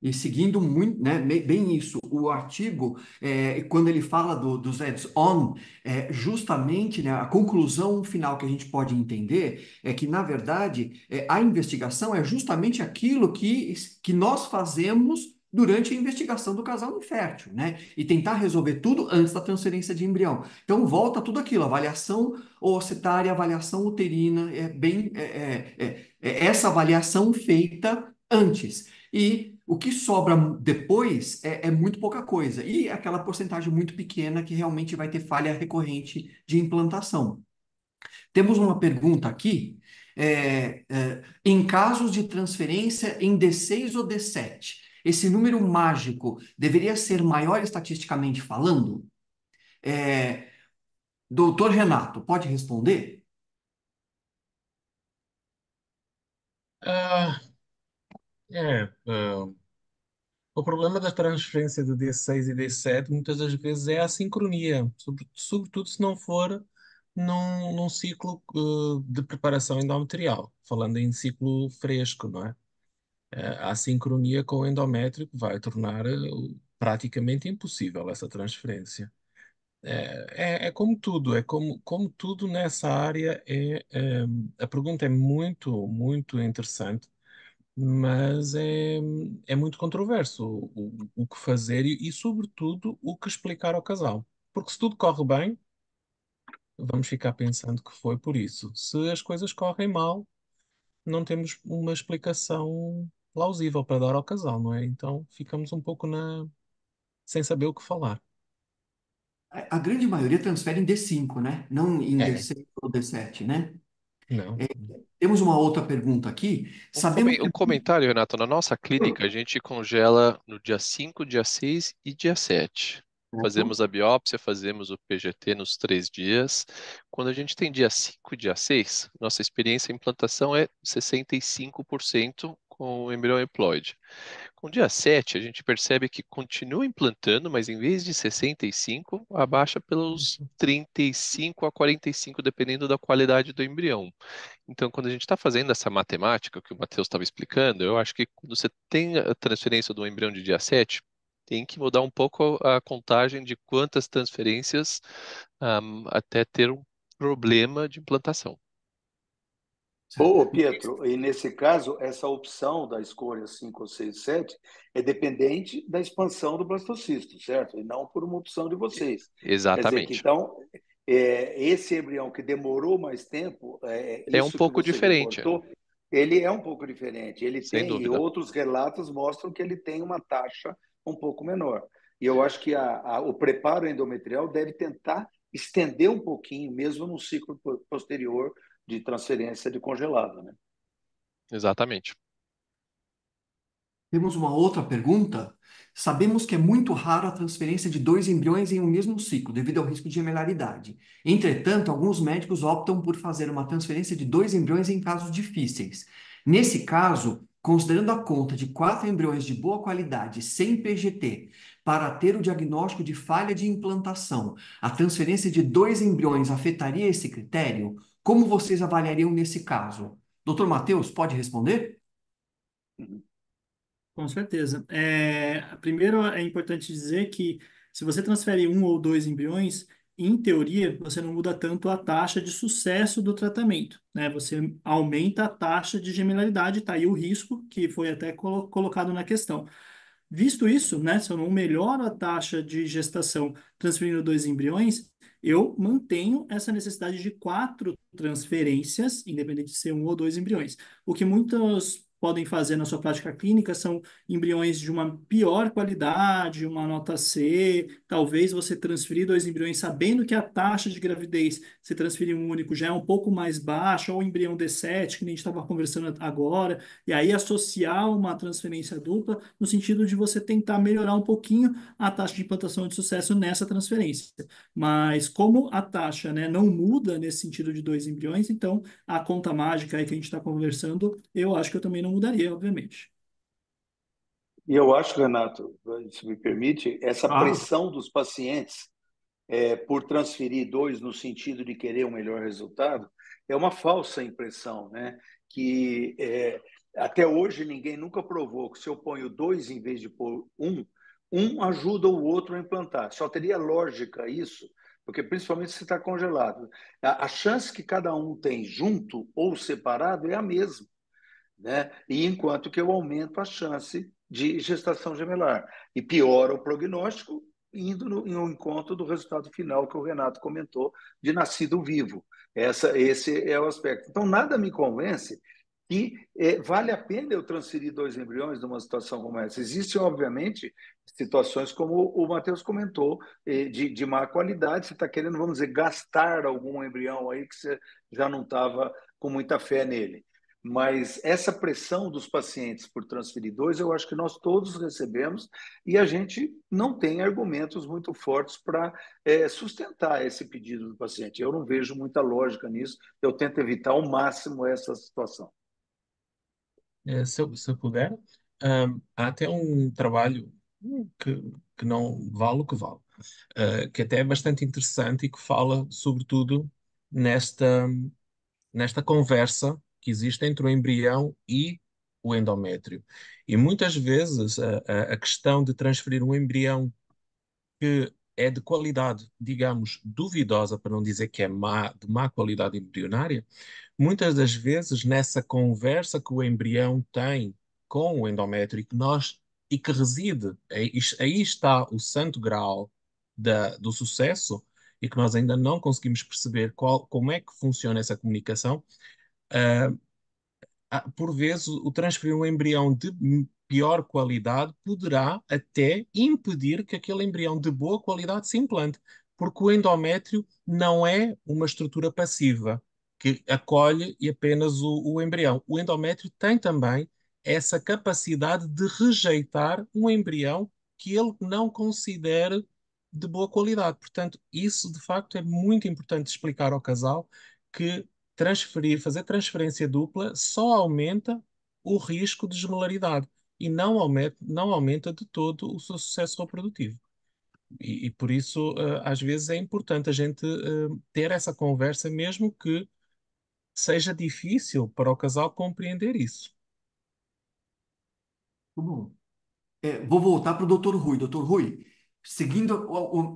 E seguindo muito, né, bem isso, o artigo, é, quando ele fala do, dos ads-on, é, justamente né, a conclusão final que a gente pode entender é que, na verdade, é, a investigação é justamente aquilo que, que nós fazemos durante a investigação do casal infértil, né? E tentar resolver tudo antes da transferência de embrião. Então, volta tudo aquilo, avaliação oocitária, avaliação uterina, é bem é, é, é, é, essa avaliação feita antes. E o que sobra depois é, é, muito pouca coisa. E aquela porcentagem muito pequena que realmente vai ter falha recorrente de implantação. Temos uma pergunta aqui. É, é, em casos de transferência em D6 ou D7, esse número mágico deveria ser maior estatisticamente falando? É, doutor Renato, pode responder? Uh, é, uh, o problema da transferência de D6 e D7 muitas das vezes é a sincronia, sobretudo se não for num, num ciclo eh, de preparação endometrial, falando em ciclo fresco, não é? Eh, a sincronia com o endométrio vai tornar eh, praticamente impossível essa transferência. É, é, é, como tudo, é como, como tudo nessa área. É, é, a pergunta é muito, muito interessante, mas é, é muito controverso o, o, o que fazer e, e, sobretudo, o que explicar ao casal. Porque se tudo corre bem, vamos ficar pensando que foi por isso. Se as coisas correm mal, não temos uma explicação plausível para dar ao casal, não é? Então ficamos um pouco na... sem saber o que falar. A grande maioria transfere em D5, né? Não em é. D6 ou D7, né? Não. É, temos uma outra pergunta aqui. Um, Sabemos um comentário, Renato. Na nossa clínica, a gente congela no dia 5, dia 6 e dia 7. Fazemos a biópsia, fazemos o PGT nos três dias. Quando a gente tem dia 5 e dia 6, nossa experiência em implantação é 65% com o embrião haploide. Com o dia 7, a gente percebe que continua implantando, mas em vez de 65, abaixa pelos 35 a 45, dependendo da qualidade do embrião. Então, quando a gente está fazendo essa matemática que o Matheus estava explicando, eu acho que quando você tem a transferência do embrião de dia 7, tem que mudar um pouco a contagem de quantas transferências um, até ter um problema de implantação. Boa, Pietro. E nesse caso, essa opção da escolha 5 ou 6, 7 é dependente da expansão do blastocisto, certo? E não por uma opção de vocês. Exatamente. Dizer, então, é, esse embrião que demorou mais tempo. É, é um pouco diferente. Reportou, ele é um pouco diferente. Ele Sem tem, e outros relatos mostram que ele tem uma taxa um pouco menor. E eu acho que a, a, o preparo endometrial deve tentar estender um pouquinho, mesmo no ciclo posterior, de transferência de congelado. Né? Exatamente. Temos uma outra pergunta. Sabemos que é muito raro a transferência de dois embriões em um mesmo ciclo, devido ao risco de gemelaridade. Entretanto, alguns médicos optam por fazer uma transferência de dois embriões em casos difíceis. Nesse caso, considerando a conta de quatro embriões de boa qualidade sem PGT para ter o diagnóstico de falha de implantação, a transferência de dois embriões afetaria esse critério? Como vocês avaliariam nesse caso? Doutor Matheus, pode responder? Com certeza. É, primeiro, é importante dizer que se você transfere um ou dois embriões, em teoria, você não muda tanto a taxa de sucesso do tratamento, né? Você aumenta a taxa de gemelaridade, está aí o risco que foi até colo colocado na questão. Visto isso, né, se eu não melhoro a taxa de gestação transferindo dois embriões, eu mantenho essa necessidade de quatro transferências, independente de ser um ou dois embriões. O que muitos podem fazer na sua prática clínica são embriões de uma pior qualidade, uma nota C. Talvez você transferir dois embriões sabendo que a taxa de gravidez, se transferir um único, já é um pouco mais baixa, ou embrião D7, que a gente estava conversando agora, e aí associar uma transferência dupla, no sentido de você tentar melhorar um pouquinho a taxa de implantação de sucesso nessa transferência. Mas como a taxa né, não muda nesse sentido de dois embriões, então a conta mágica aí que a gente está conversando, eu acho que eu também não não mudaria, obviamente. E eu acho, Renato, se me permite, essa ah. pressão dos pacientes é, por transferir dois no sentido de querer um melhor resultado é uma falsa impressão, né? Que é, até hoje ninguém nunca provou que se eu ponho dois em vez de pôr um, um ajuda o outro a implantar. Só teria lógica isso, porque principalmente se está congelado. A, a chance que cada um tem junto ou separado é a mesma. Né? E enquanto que eu aumento a chance de gestação gemelar e piora o prognóstico, indo no, um encontro do resultado final que o Renato comentou de nascido vivo. Essa, esse é o aspecto. Então, nada me convence que é, vale a pena eu transferir dois embriões numa situação como essa. Existem, obviamente, situações como o Matheus comentou, é, de, de má qualidade, você está querendo, vamos dizer, gastar algum embrião aí que você já não estava com muita fé nele. Mas essa pressão dos pacientes por transferidores, eu acho que nós todos recebemos e a gente não tem argumentos muito fortes para é, sustentar esse pedido do paciente. Eu não vejo muita lógica nisso, eu tento evitar ao máximo essa situação. É, se, eu, se eu puder, um, há até um trabalho que, que não vale o que vale, uh, que até é bastante interessante e que fala, sobretudo, nesta, nesta conversa que existe entre o embrião e o endométrio. E muitas vezes a, a, questão de transferir um embrião que é de qualidade, digamos, duvidosa, para não dizer que é má, de má qualidade embrionária, muitas das vezes nessa conversa que o embrião tem com o endométrio e que nós e que reside, aí está o santo grau da, do sucesso e que nós ainda não conseguimos perceber qual, como é que funciona essa comunicação, Uh, por vezes, o transferir um embrião de pior qualidade poderá até impedir que aquele embrião de boa qualidade se implante, porque o endométrio não é uma estrutura passiva que acolhe apenas o, o embrião. O endométrio tem também essa capacidade de rejeitar um embrião que ele não considere de boa qualidade. Portanto, isso de facto é muito importante explicar ao casal que transferir, fazer transferência dupla só aumenta o risco de esmolaridade e não aumenta, não aumenta de todo o seu sucesso reprodutivo. E, e, por isso, uh, às vezes, é importante a gente uh, ter essa conversa, mesmo que seja difícil para o casal compreender isso. Tá bom, é, vou voltar para o doutor Rui. Doutor Rui, seguindo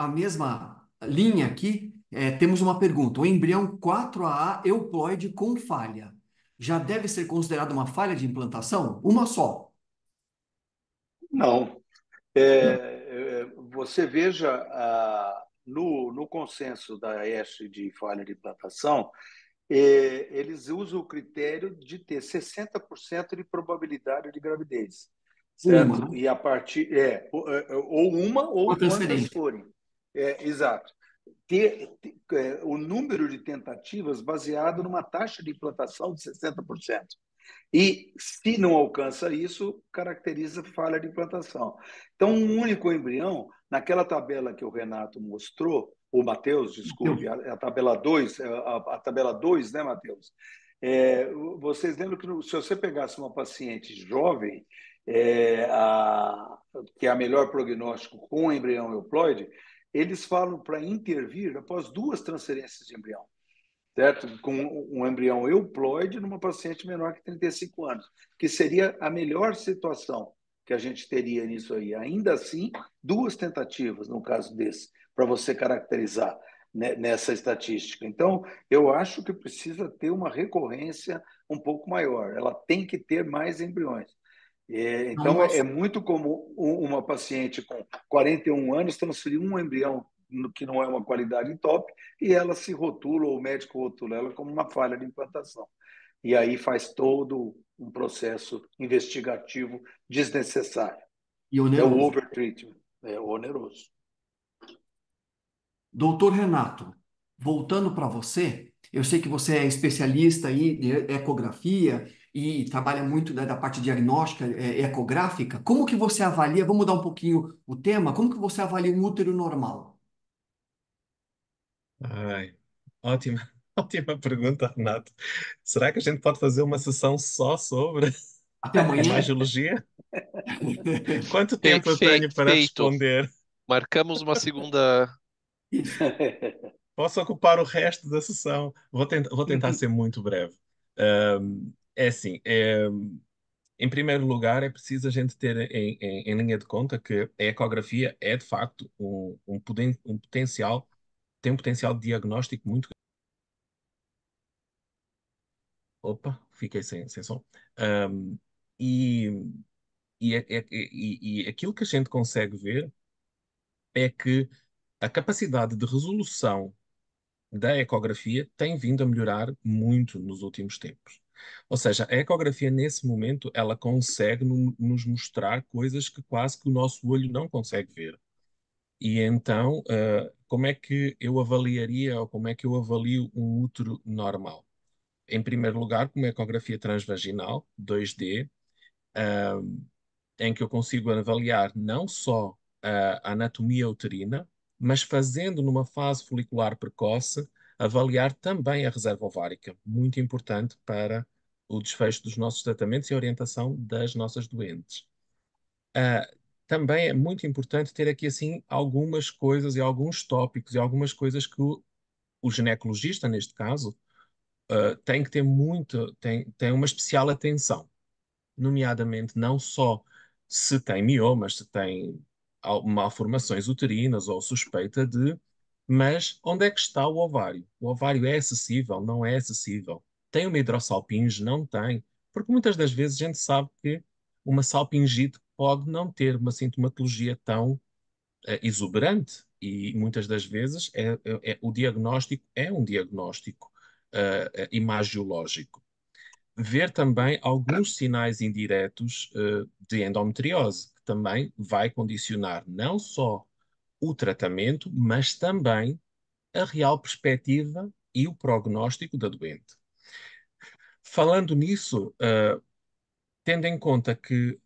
a, a mesma linha aqui, é, temos uma pergunta. O embrião 4AA euploide com falha já deve ser considerado uma falha de implantação? Uma só? Não. É, é, é você veja, ah, no, no consenso da ESH de falha de implantação, eh, eles usam o critério de ter 60% de probabilidade de gravidez. Certo? Uma. E a partir. É, ou, ou uma ou quantas forem. É, exato ter, ter é, o número de tentativas baseado numa taxa de implantação de 60%. E se não alcança isso, caracteriza falha de implantação. Então, um único embrião, naquela tabela que o Renato mostrou, o Matheus, desculpe, a, a, tabela 2, é, a, a, tabela 2, né, Matheus? É, vocês lembram que se você pegasse uma paciente jovem, é, a, que é a melhor prognóstico com embrião euploide, eles falam para intervir após duas transferências de embrião, certo? Com um embrião euploide numa paciente menor que 35 anos, que seria a melhor situação que a gente teria nisso aí. Ainda assim, duas tentativas no caso desse, para você caracterizar né, nessa estatística. Então, eu acho que precisa ter uma recorrência um pouco maior. Ela tem que ter mais embriões. É, então, é, é muito comum uma paciente com 41 anos transferir um embrião que não é uma qualidade top e ela se rotula, ou o médico rotula ela como uma falha de implantação. E aí faz todo um processo investigativo desnecessário. E oneroso. É o overtreatment, é oneroso. Doutor Renato, voltando para você, eu sei que você é especialista em ecografia, e trabalha muito né, da parte diagnóstica, é, ecográfica, como que você avalia, vamos mudar um pouquinho o tema, como que você avalia um útero normal? Ai, ótima, ótima pergunta, Renato. Será que a gente pode fazer uma sessão só sobre Até é amanhã. imagiologia? Quanto tempo eu tenho para responder? Marcamos uma segunda. Posso ocupar o resto da sessão? Vou, tenta, vou tentar uhum. ser muito breve. Um, é assim, é, em primeiro lugar, é preciso a gente ter em, em, em, linha de conta que a ecografia é, de facto, um, um, poten um potencial, tem um potencial diagnóstico muito Opa, fiquei sem, sem som. Um, ehm, e, é, é, e, e, e, aquilo que a gente consegue ver é que a capacidade de resolução da ecografia tem vindo a melhorar muito nos últimos tempos. Ou seja, a ecografia, nesse momento, ela consegue no, nos mostrar coisas que quase que o nosso olho não consegue ver. E então, uh, como é que eu avaliaria ou como é que eu avalio um útero normal? Em primeiro lugar, com uma ecografia transvaginal, 2D, uh, eh, em que eu consigo avaliar não só a, eh, a anatomia uterina, mas fazendo numa fase folicular precoce, avaliar também a reserva ovárica, muito importante para o desfecho dos nossos tratamentos e a orientação das nossas doentes. Uh, também é muito importante ter aqui assim algumas coisas e alguns tópicos e algumas coisas que o, o ginecologista, neste caso, uh, tem que ter muito, tem, tem uma especial atenção, nomeadamente não só se tem miomas, se tem malformações uterinas ou suspeita de, mas onde é que está o ovário? O ovário é acessível, não é acessível? Tem uma hidrossalpinge? Não tem. Porque muitas das vezes a gente sabe que uma salpingite pode não ter uma sintomatologia tão uh, exuberante e muitas das vezes é, é, é, o diagnóstico é um diagnóstico uh, imagiológico. Ver também alguns sinais indiretos uh, de endometriose, que também vai condicionar não só o tratamento, mas também a real perspectiva e o prognóstico da doente. Falando nisso, uh, tendo em conta que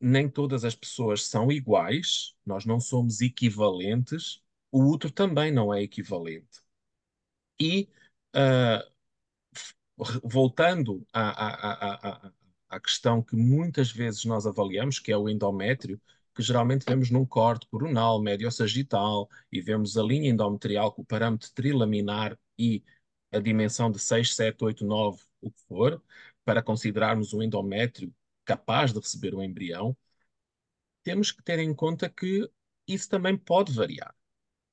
nem todas as pessoas são iguais, nós não somos equivalentes, o outro também não é equivalente. E, uh, voltando à, à, à, à, questão que muitas vezes nós avaliamos, que é o endométrio, que geralmente vemos num corte coronal, médio ou sagital, e vemos a linha endometrial com o parâmetro trilaminar e a dimensão de 6, 7, 8, 9 o que for, para considerarmos um endométrio capaz de receber um embrião, temos que ter em conta que isso também pode variar.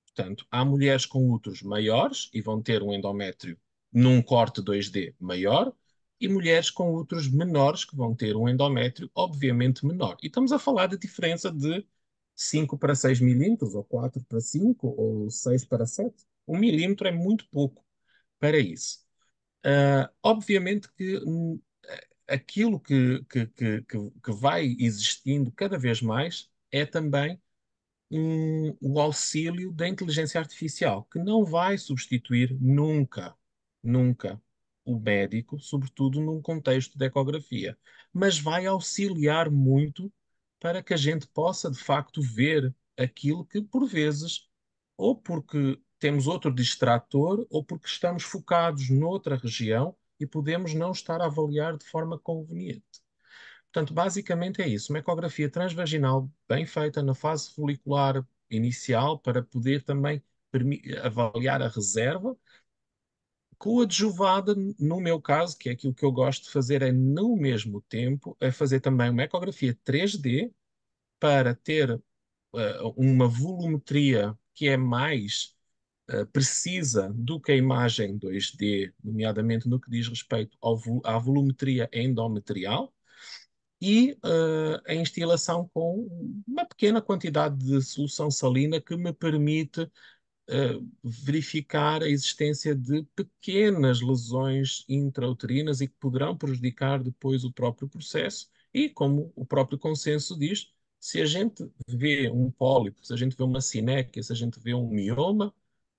Portanto, há mulheres com úteros maiores e vão ter um endométrio num corte 2D maior, e mulheres com úteros menores que vão ter um endométrio, obviamente, menor. E estamos a falar da diferença de 5 para 6 milímetros, ou 4 para 5, ou 6 para 7. Um milímetro é muito pouco para isso. Uh, obviamente que hum, aquilo que, que, que, que, vai existindo cada vez mais é também um, o auxílio da inteligência artificial, que não vai substituir nunca, nunca o médico, sobretudo num contexto de ecografia, mas vai auxiliar muito para que a gente possa de facto ver aquilo que por vezes, ou porque temos outro distrator ou porque estamos focados noutra região e podemos não estar a avaliar de forma conveniente. Portanto, basicamente é isso, uma ecografia transvaginal bem feita na fase folicular inicial para poder também avaliar a reserva, com coadjuvada, no meu caso, que é aquilo que eu gosto de fazer, é no mesmo tempo, é fazer também uma ecografia 3D para ter uh, uma volumetria que é mais eh, precisa do que a imagem 2D, nomeadamente no que diz respeito à volumetria endometrial, e uh, a instalação com uma pequena quantidade de solução salina que me permite uh, verificar a existência de pequenas lesões intrauterinas e que poderão prejudicar depois o próprio processo. E, como o próprio consenso diz, se a gente vê um pólipo, se a gente vê uma sinéquia, se a gente vê um mioma,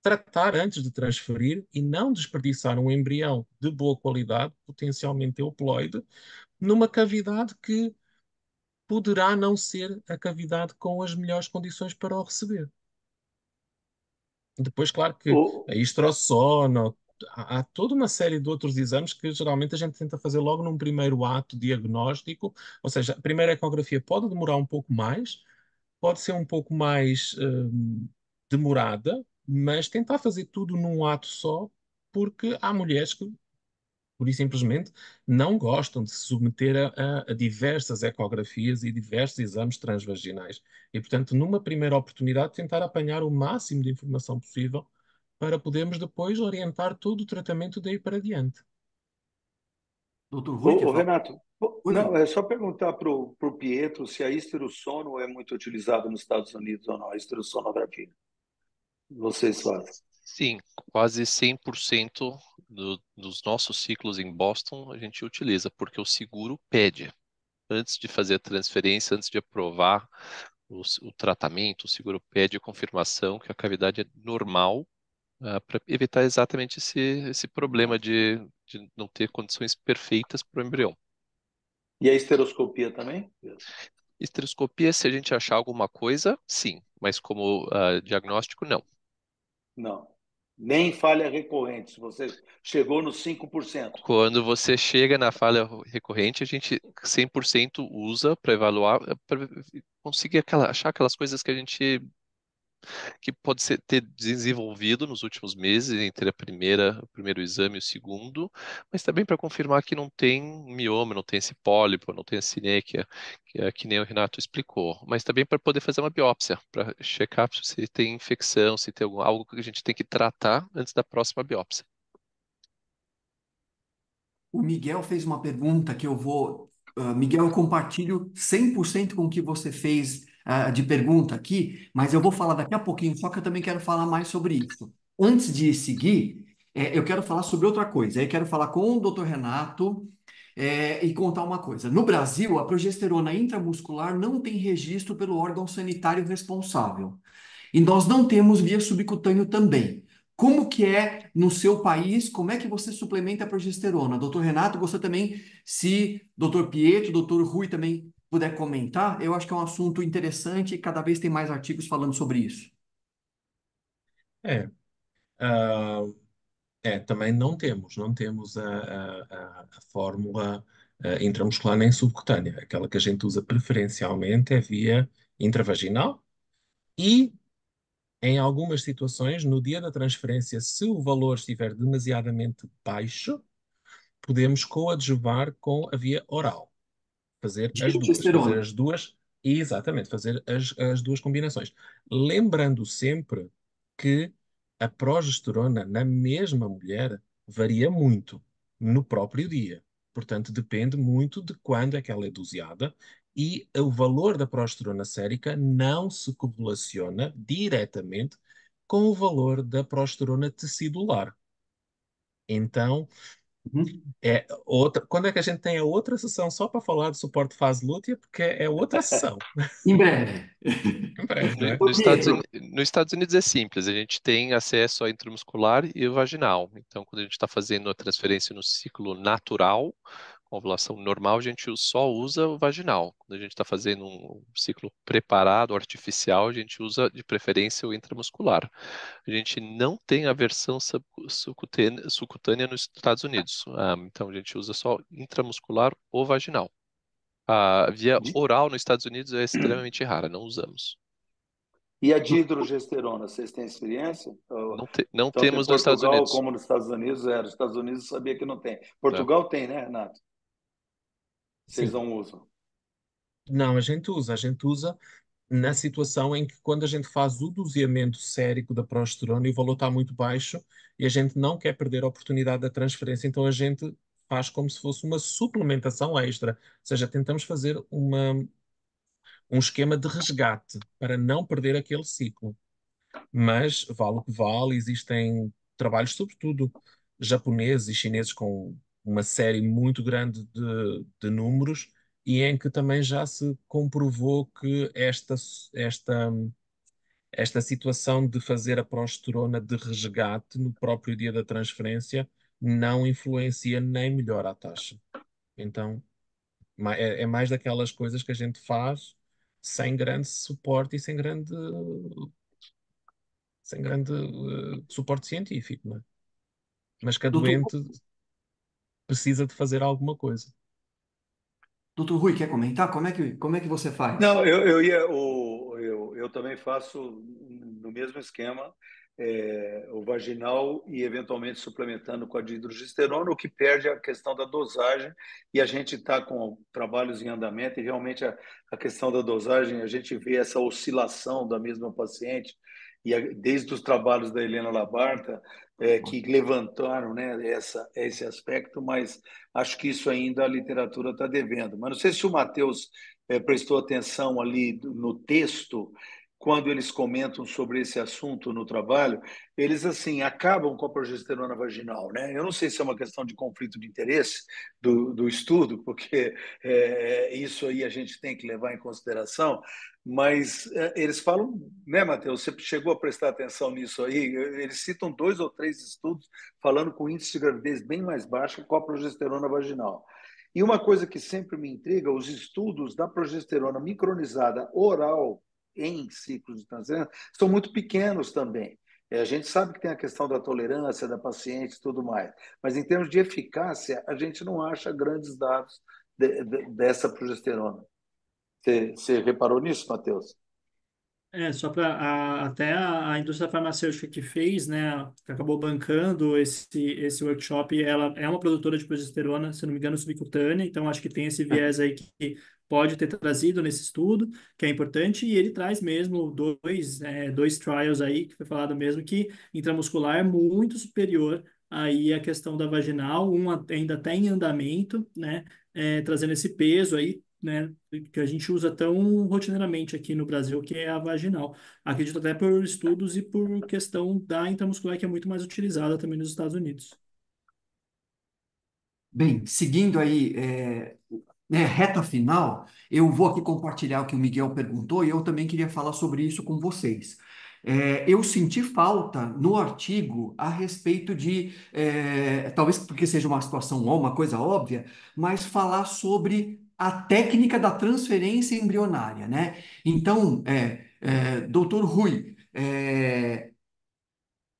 tratar antes de transferir e não desperdiçar um embrião de boa qualidade, potencialmente euploide, numa cavidade que poderá não ser a cavidade com as melhores condições para o receber. Depois, claro que oh. a histrossono, há, toda uma série de outros exames que geralmente a gente tenta fazer logo num primeiro ato diagnóstico, ou seja, a primeira ecografia pode demorar um pouco mais, pode ser um pouco mais hum, demorada, mas tentar fazer tudo num ato só, porque há mulheres que, por isso simplesmente, não gostam de se submeter a, a, a diversas ecografias e diversos exames transvaginais. E, portanto, numa primeira oportunidade, tentar apanhar o máximo de informação possível para podermos depois orientar todo o tratamento daí para diante. Doutor Rui, Ô, Renato, não, é só perguntar para o Pietro se a esterossono é muito utilizada nos Estados Unidos ou não, a esterosonografia vocês fazem? Sim, quase 100% do, dos nossos ciclos em Boston a gente utiliza, porque o seguro pede. Antes de fazer a transferência, antes de aprovar o, o tratamento, o seguro pede a confirmação que a cavidade é normal Uh, ah, para evitar exatamente esse, esse problema de, de não ter condições perfeitas para o embrião. E a esteroscopia também? Esteroscopia, se a gente achar alguma coisa, sim, mas como uh, diagnóstico, não. Não. Nem falha recorrente, você chegou nos 5%. Quando você chega na falha recorrente, a gente 100% usa para evaluar, para conseguir aquela, achar aquelas coisas que a gente que pode ser, ter desenvolvido nos últimos meses, entre a primeira, o primeiro exame e o segundo, mas também para confirmar que não tem mioma, não tem esse pólipo, não tem a sinéquia, que, é, que nem o Renato explicou, mas também para poder fazer uma biópsia, para checar se tem infecção, se tem algum, algo que a gente tem que tratar antes da próxima biópsia. O Miguel fez uma pergunta que eu vou. Uh, Miguel, eu compartilho 100% com o que você fez uh, de pergunta aqui, mas eu vou falar daqui a pouquinho, só que eu também quero falar mais sobre isso. Antes de seguir, é, eu quero falar sobre outra coisa. Eu quero falar com o Dr. Renato é, e contar uma coisa. No Brasil, a progesterona intramuscular não tem registro pelo órgão sanitário responsável. E nós não temos via subcutâneo também. Como que é no seu país? Como é que você suplementa a progesterona? Doutor Renato, você também, se doutor Pietro, doutor Rui também puder comentar, eu acho que é um assunto interessante e cada vez tem mais artigos falando sobre isso. É. Uh, é, também não temos, não temos a, a, a fórmula uh, intramuscular nem subcutânea. Aquela que a gente usa preferencialmente é via intravaginal e, em algumas situações, no dia da transferência, se o valor estiver demasiadamente baixo, podemos coadjuvar com a via oral fazer as duas, fazer as duas, exatamente, fazer as, as duas combinações. Lembrando sempre que a progesterona na mesma mulher varia muito no próprio dia. Portanto, depende muito de quando é que ela é doseada e o valor da progesterona sérica não se correlaciona diretamente com o valor da progesterona tecidular. Então, Uhum. É outra, quando é que a gente tem a outra sessão só para falar do suporte fase lútea? É porque é outra sessão. em breve. em breve. Né? Nos, Estados Unidos, Estados Unidos é simples, a gente tem acesso ao intramuscular e vaginal. Então, quando a gente está fazendo a transferência no ciclo natural, ovulação normal, a gente só usa o vaginal. Quando a gente está fazendo um ciclo preparado, artificial, a gente usa de preferência o intramuscular. A gente não tem a versão subcutânea, nos Estados Unidos. Ah, então, a gente usa só intramuscular ou vaginal. A via oral nos Estados Unidos é extremamente rara, não usamos. E a dihidrogesterona, vocês têm experiência? Não, te, não então, temos Portugal, nos Estados Unidos. Como nos Estados Unidos era, é, os Estados Unidos sabia que não tem. É. Portugal tem, né, Renato? Vocês Sim. não usam? Não, a gente usa, a gente usa na situação em que quando a gente faz o doseamento sérico da progesterona e o valor está muito baixo e a gente não quer perder a oportunidade da transferência, então a gente faz como se fosse uma suplementação extra, ou seja, tentamos fazer uma, um esquema de resgate para não perder aquele ciclo. Mas vale o que vale, existem trabalhos, sobretudo japoneses e chineses com uma série muito grande de, de números e em que também já se comprovou que esta, esta, esta situação de fazer a progesterona de resgate no próprio dia da transferência não influencia nem melhora a taxa. Então, é, é mais daquelas coisas que a gente faz sem grande suporte e sem grande sem grande uh, suporte científico, não é? Mas que a doente precisa de fazer alguma coisa. Doutor Rui, quer comentar? Como é que, como é que você faz? Não, eu, eu, ia, o, eu, eu também faço no mesmo esquema, é, o vaginal e eventualmente suplementando com a dihidrogesterona, o que perde é a questão da dosagem. E a gente está com trabalhos em andamento e realmente a, a questão da dosagem, a gente vê essa oscilação da mesma paciente e desde os trabalhos da Helena Labarta, é, que levantaram né, essa, esse aspecto, mas acho que isso ainda a literatura está devendo. Mas não sei se o Matheus é, prestou atenção ali no texto, quando eles comentam sobre esse assunto no trabalho, eles assim acabam com a progesterona vaginal, né? Eu não sei se é uma questão de conflito de interesse do, do estudo, porque é, isso aí a gente tem que levar em consideração, mas é, eles falam, né, Matheus? Você chegou a prestar atenção nisso aí? Eles citam dois ou três estudos falando com índice de gravidez bem mais baixo com a progesterona vaginal. E uma coisa que sempre me intriga, os estudos da progesterona micronizada oral em ciclos de transição são muito pequenos também. É, a gente sabe que tem a questão da tolerância, da paciente e tudo mais, mas em termos de eficácia, a gente não acha grandes dados de, de, dessa progesterona. Você, você reparou nisso, Matheus? É, só para até a, a, indústria farmacêutica que fez, né, que acabou bancando esse, esse workshop, ela é uma produtora de progesterona, se não me engano, subcutânea, então acho que tem esse viés aí que pode ter trazido nesse estudo, que é importante, e ele traz mesmo dois, é, dois trials aí, que foi falado mesmo, que intramuscular é muito superior aí a questão da vaginal, um ainda até em andamento, né, é, trazendo esse peso aí, né, que a gente usa tão rotineiramente aqui no Brasil, que é a vaginal. Acredito até por estudos e por questão da intramuscular, que é muito mais utilizada também nos Estados Unidos. Bem, seguindo aí é, né, reta final, eu vou aqui compartilhar o que o Miguel perguntou e eu também queria falar sobre isso com vocês. É, eu senti falta no artigo a respeito de, é, talvez porque seja uma situação ou uma coisa óbvia, mas falar sobre a técnica da transferência embrionária, né? Então, é, é doutor Rui, é,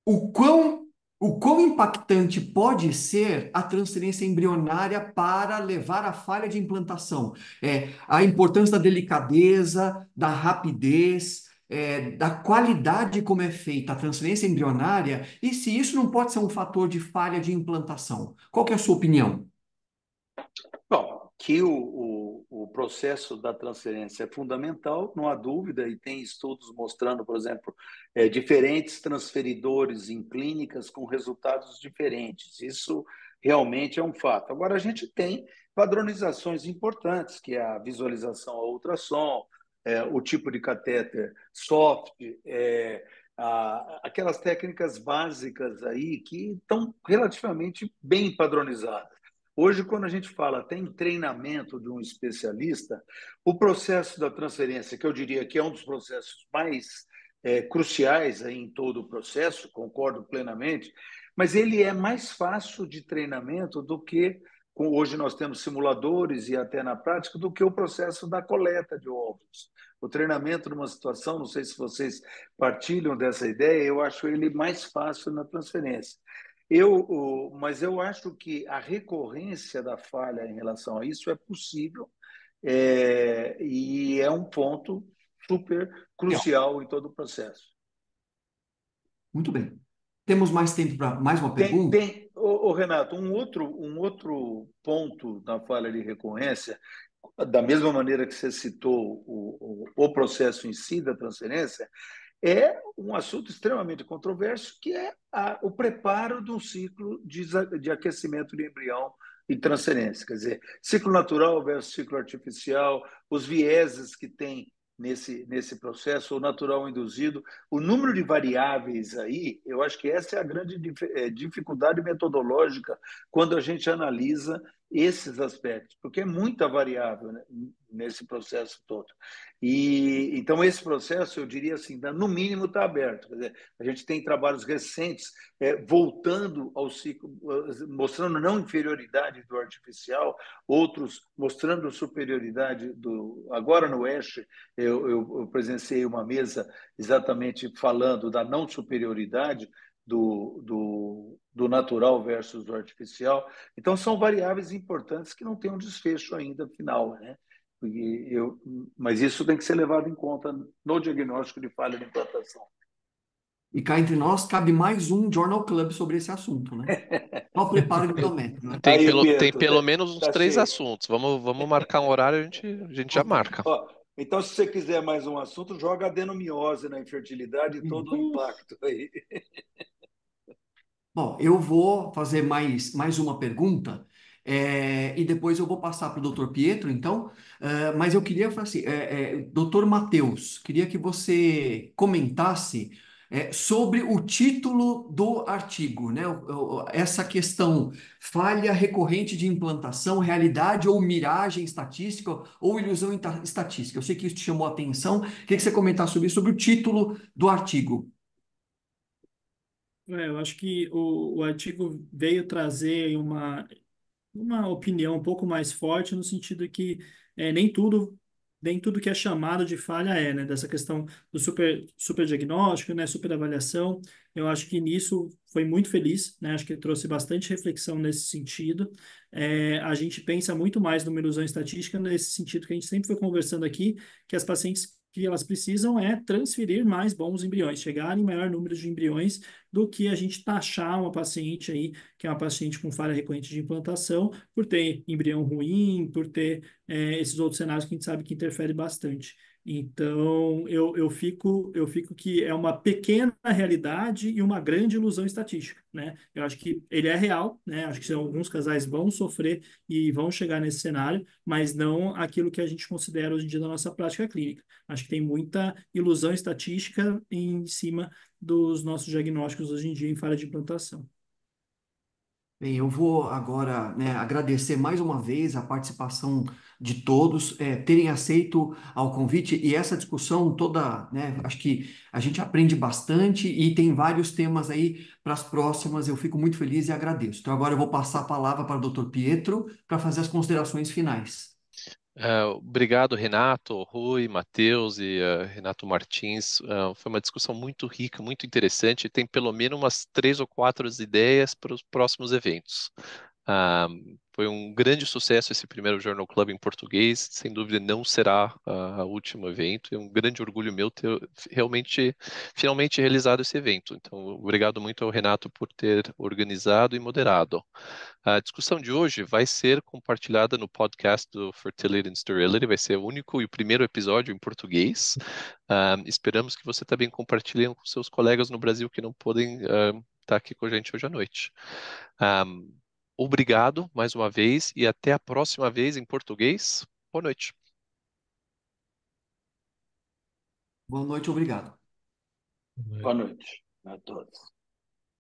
o quão o quão impactante pode ser a transferência embrionária para levar à falha de implantação? É, a importância da delicadeza, da rapidez, é, da qualidade como é feita a transferência embrionária e se isso não pode ser um fator de falha de implantação. Qual é a sua opinião? Bom, que o, o o processo da transferência é fundamental, não há dúvida, e tem estudos mostrando, por exemplo, é, diferentes transferidores em clínicas com resultados diferentes. Isso realmente é um fato. Agora, a gente tem padronizações importantes, que é a visualização a ultrassom, é, o tipo de catéter soft, é, a, aquelas técnicas básicas aí que estão relativamente bem padronizadas. Hoje, quando a gente fala tem treinamento de um especialista, o processo da transferência, que eu diria que é um dos processos mais é, cruciais em todo o processo, concordo plenamente, mas ele é mais fácil de treinamento do que hoje nós temos simuladores e até na prática do que o processo da coleta de ovos. O treinamento numa situação, não sei se vocês partilham dessa ideia, eu acho ele mais fácil na transferência. Eu, mas eu acho que a recorrência da falha em relação a isso é possível é, e é um ponto super crucial em todo o processo. Muito bem. Temos mais tempo para mais uma pergunta? Tem, tem. Ô, ô, Renato, um outro, um outro ponto na falha de recorrência, da mesma maneira que você citou o, o, o processo em si da transferência, é um assunto extremamente controverso, que é a, o preparo de um ciclo de, de aquecimento de embrião e transferência. Quer dizer, ciclo natural versus ciclo artificial, os vieses que tem nesse, nesse processo, o natural induzido, o número de variáveis aí, eu acho que essa é a grande é, dificuldade metodológica quando a gente analisa esses aspectos, porque é muita variável né, nesse processo todo. E então esse processo, eu diria assim, no mínimo está aberto. Dizer, a gente tem trabalhos recentes é, voltando ao ciclo, mostrando não inferioridade do artificial, outros mostrando superioridade do. Agora no Oeste eu, eu, eu presenciei uma mesa exatamente falando da não superioridade do, do, do natural versus do artificial. Então, são variáveis importantes que não têm um desfecho ainda final, né? Eu, mas isso tem que ser levado em conta no diagnóstico de falha de implantação. E cá entre nós, cabe mais um Journal Club sobre esse assunto, né? Só preparo biométrico. Né? Tem, pelo, tem pelo né? menos uns tá três cheio. assuntos. Vamos, vamos marcar um horário, a gente, a gente já marca. Ó, então, se você quiser mais um assunto, joga adenomiose na infertilidade e todo o impacto aí. Bom, eu vou fazer mais, mais uma pergunta é, e depois eu vou passar para o doutor Pietro, então. Eh, mas eu queria, assim, é, doutor Matheus, queria que você comentasse sobre o título do artigo, né? Essa questão, falha recorrente de implantação, realidade ou miragem estatística ou ilusão estatística. Eu sei que isso te chamou a atenção. Queria que você comentasse sobre sobre o título do artigo. É, eu acho que o, o artigo veio trazer uma, uma opinião um pouco mais forte no sentido que é, nem tudo nem tudo que é chamado de falha é, né? Dessa questão do super, super diagnóstico, né? Super avaliação. Eu acho que nisso foi muito feliz, né? Acho que trouxe bastante reflexão nesse sentido. É, a gente pensa muito mais numa ilusão estatística nesse sentido que a gente sempre foi conversando aqui, que as pacientes que elas precisam é transferir mais bons embriões, chegar em maior número de embriões do que a gente taxar uma paciente aí, que é uma paciente com falha recorrente de implantação, por ter embrião ruim, por ter é, esses outros cenários que a gente sabe que interfere bastante. Então, eu, eu fico eu fico que é uma pequena realidade e uma grande ilusão estatística, né? Eu acho que ele é real, né? Acho que alguns casais vão sofrer e vão chegar nesse cenário, mas não aquilo que a gente considera hoje em dia na nossa prática clínica. Acho que tem muita ilusão estatística em cima dos nossos diagnósticos hoje em dia em falha de implantação. Bem, eu vou agora, né, agradecer mais uma vez a participação de todos, é, terem aceito ao convite e essa discussão toda, né, acho que a gente aprende bastante e tem vários temas aí para as próximas, eu fico muito feliz e agradeço. Então agora eu vou passar a palavra para o Dr. Pietro para fazer as considerações finais. É, obrigado, Renato, Rui, Matheus e uh, Renato Martins. Uh, foi uma discussão muito rica, muito interessante. Tem pelo menos umas três ou quatro ideias para os próximos eventos. Ah, foi um grande sucesso esse primeiro Journal Club em português, sem dúvida não será a, a último evento, é um grande orgulho meu ter realmente, finalmente realizado esse evento. Então, obrigado muito ao Renato por ter organizado e moderado. A discussão de hoje vai ser compartilhada no podcast do Fertility and Sterility, vai ser o único e o primeiro episódio em português. Uh, esperamos que você também compartilhe com seus colegas no Brasil que não podem estar uh, tá aqui com a gente hoje à noite. Um, ah, Obrigado mais uma vez e até a próxima vez em português. Boa noite. Boa noite, obrigado. Boa noite, a todos.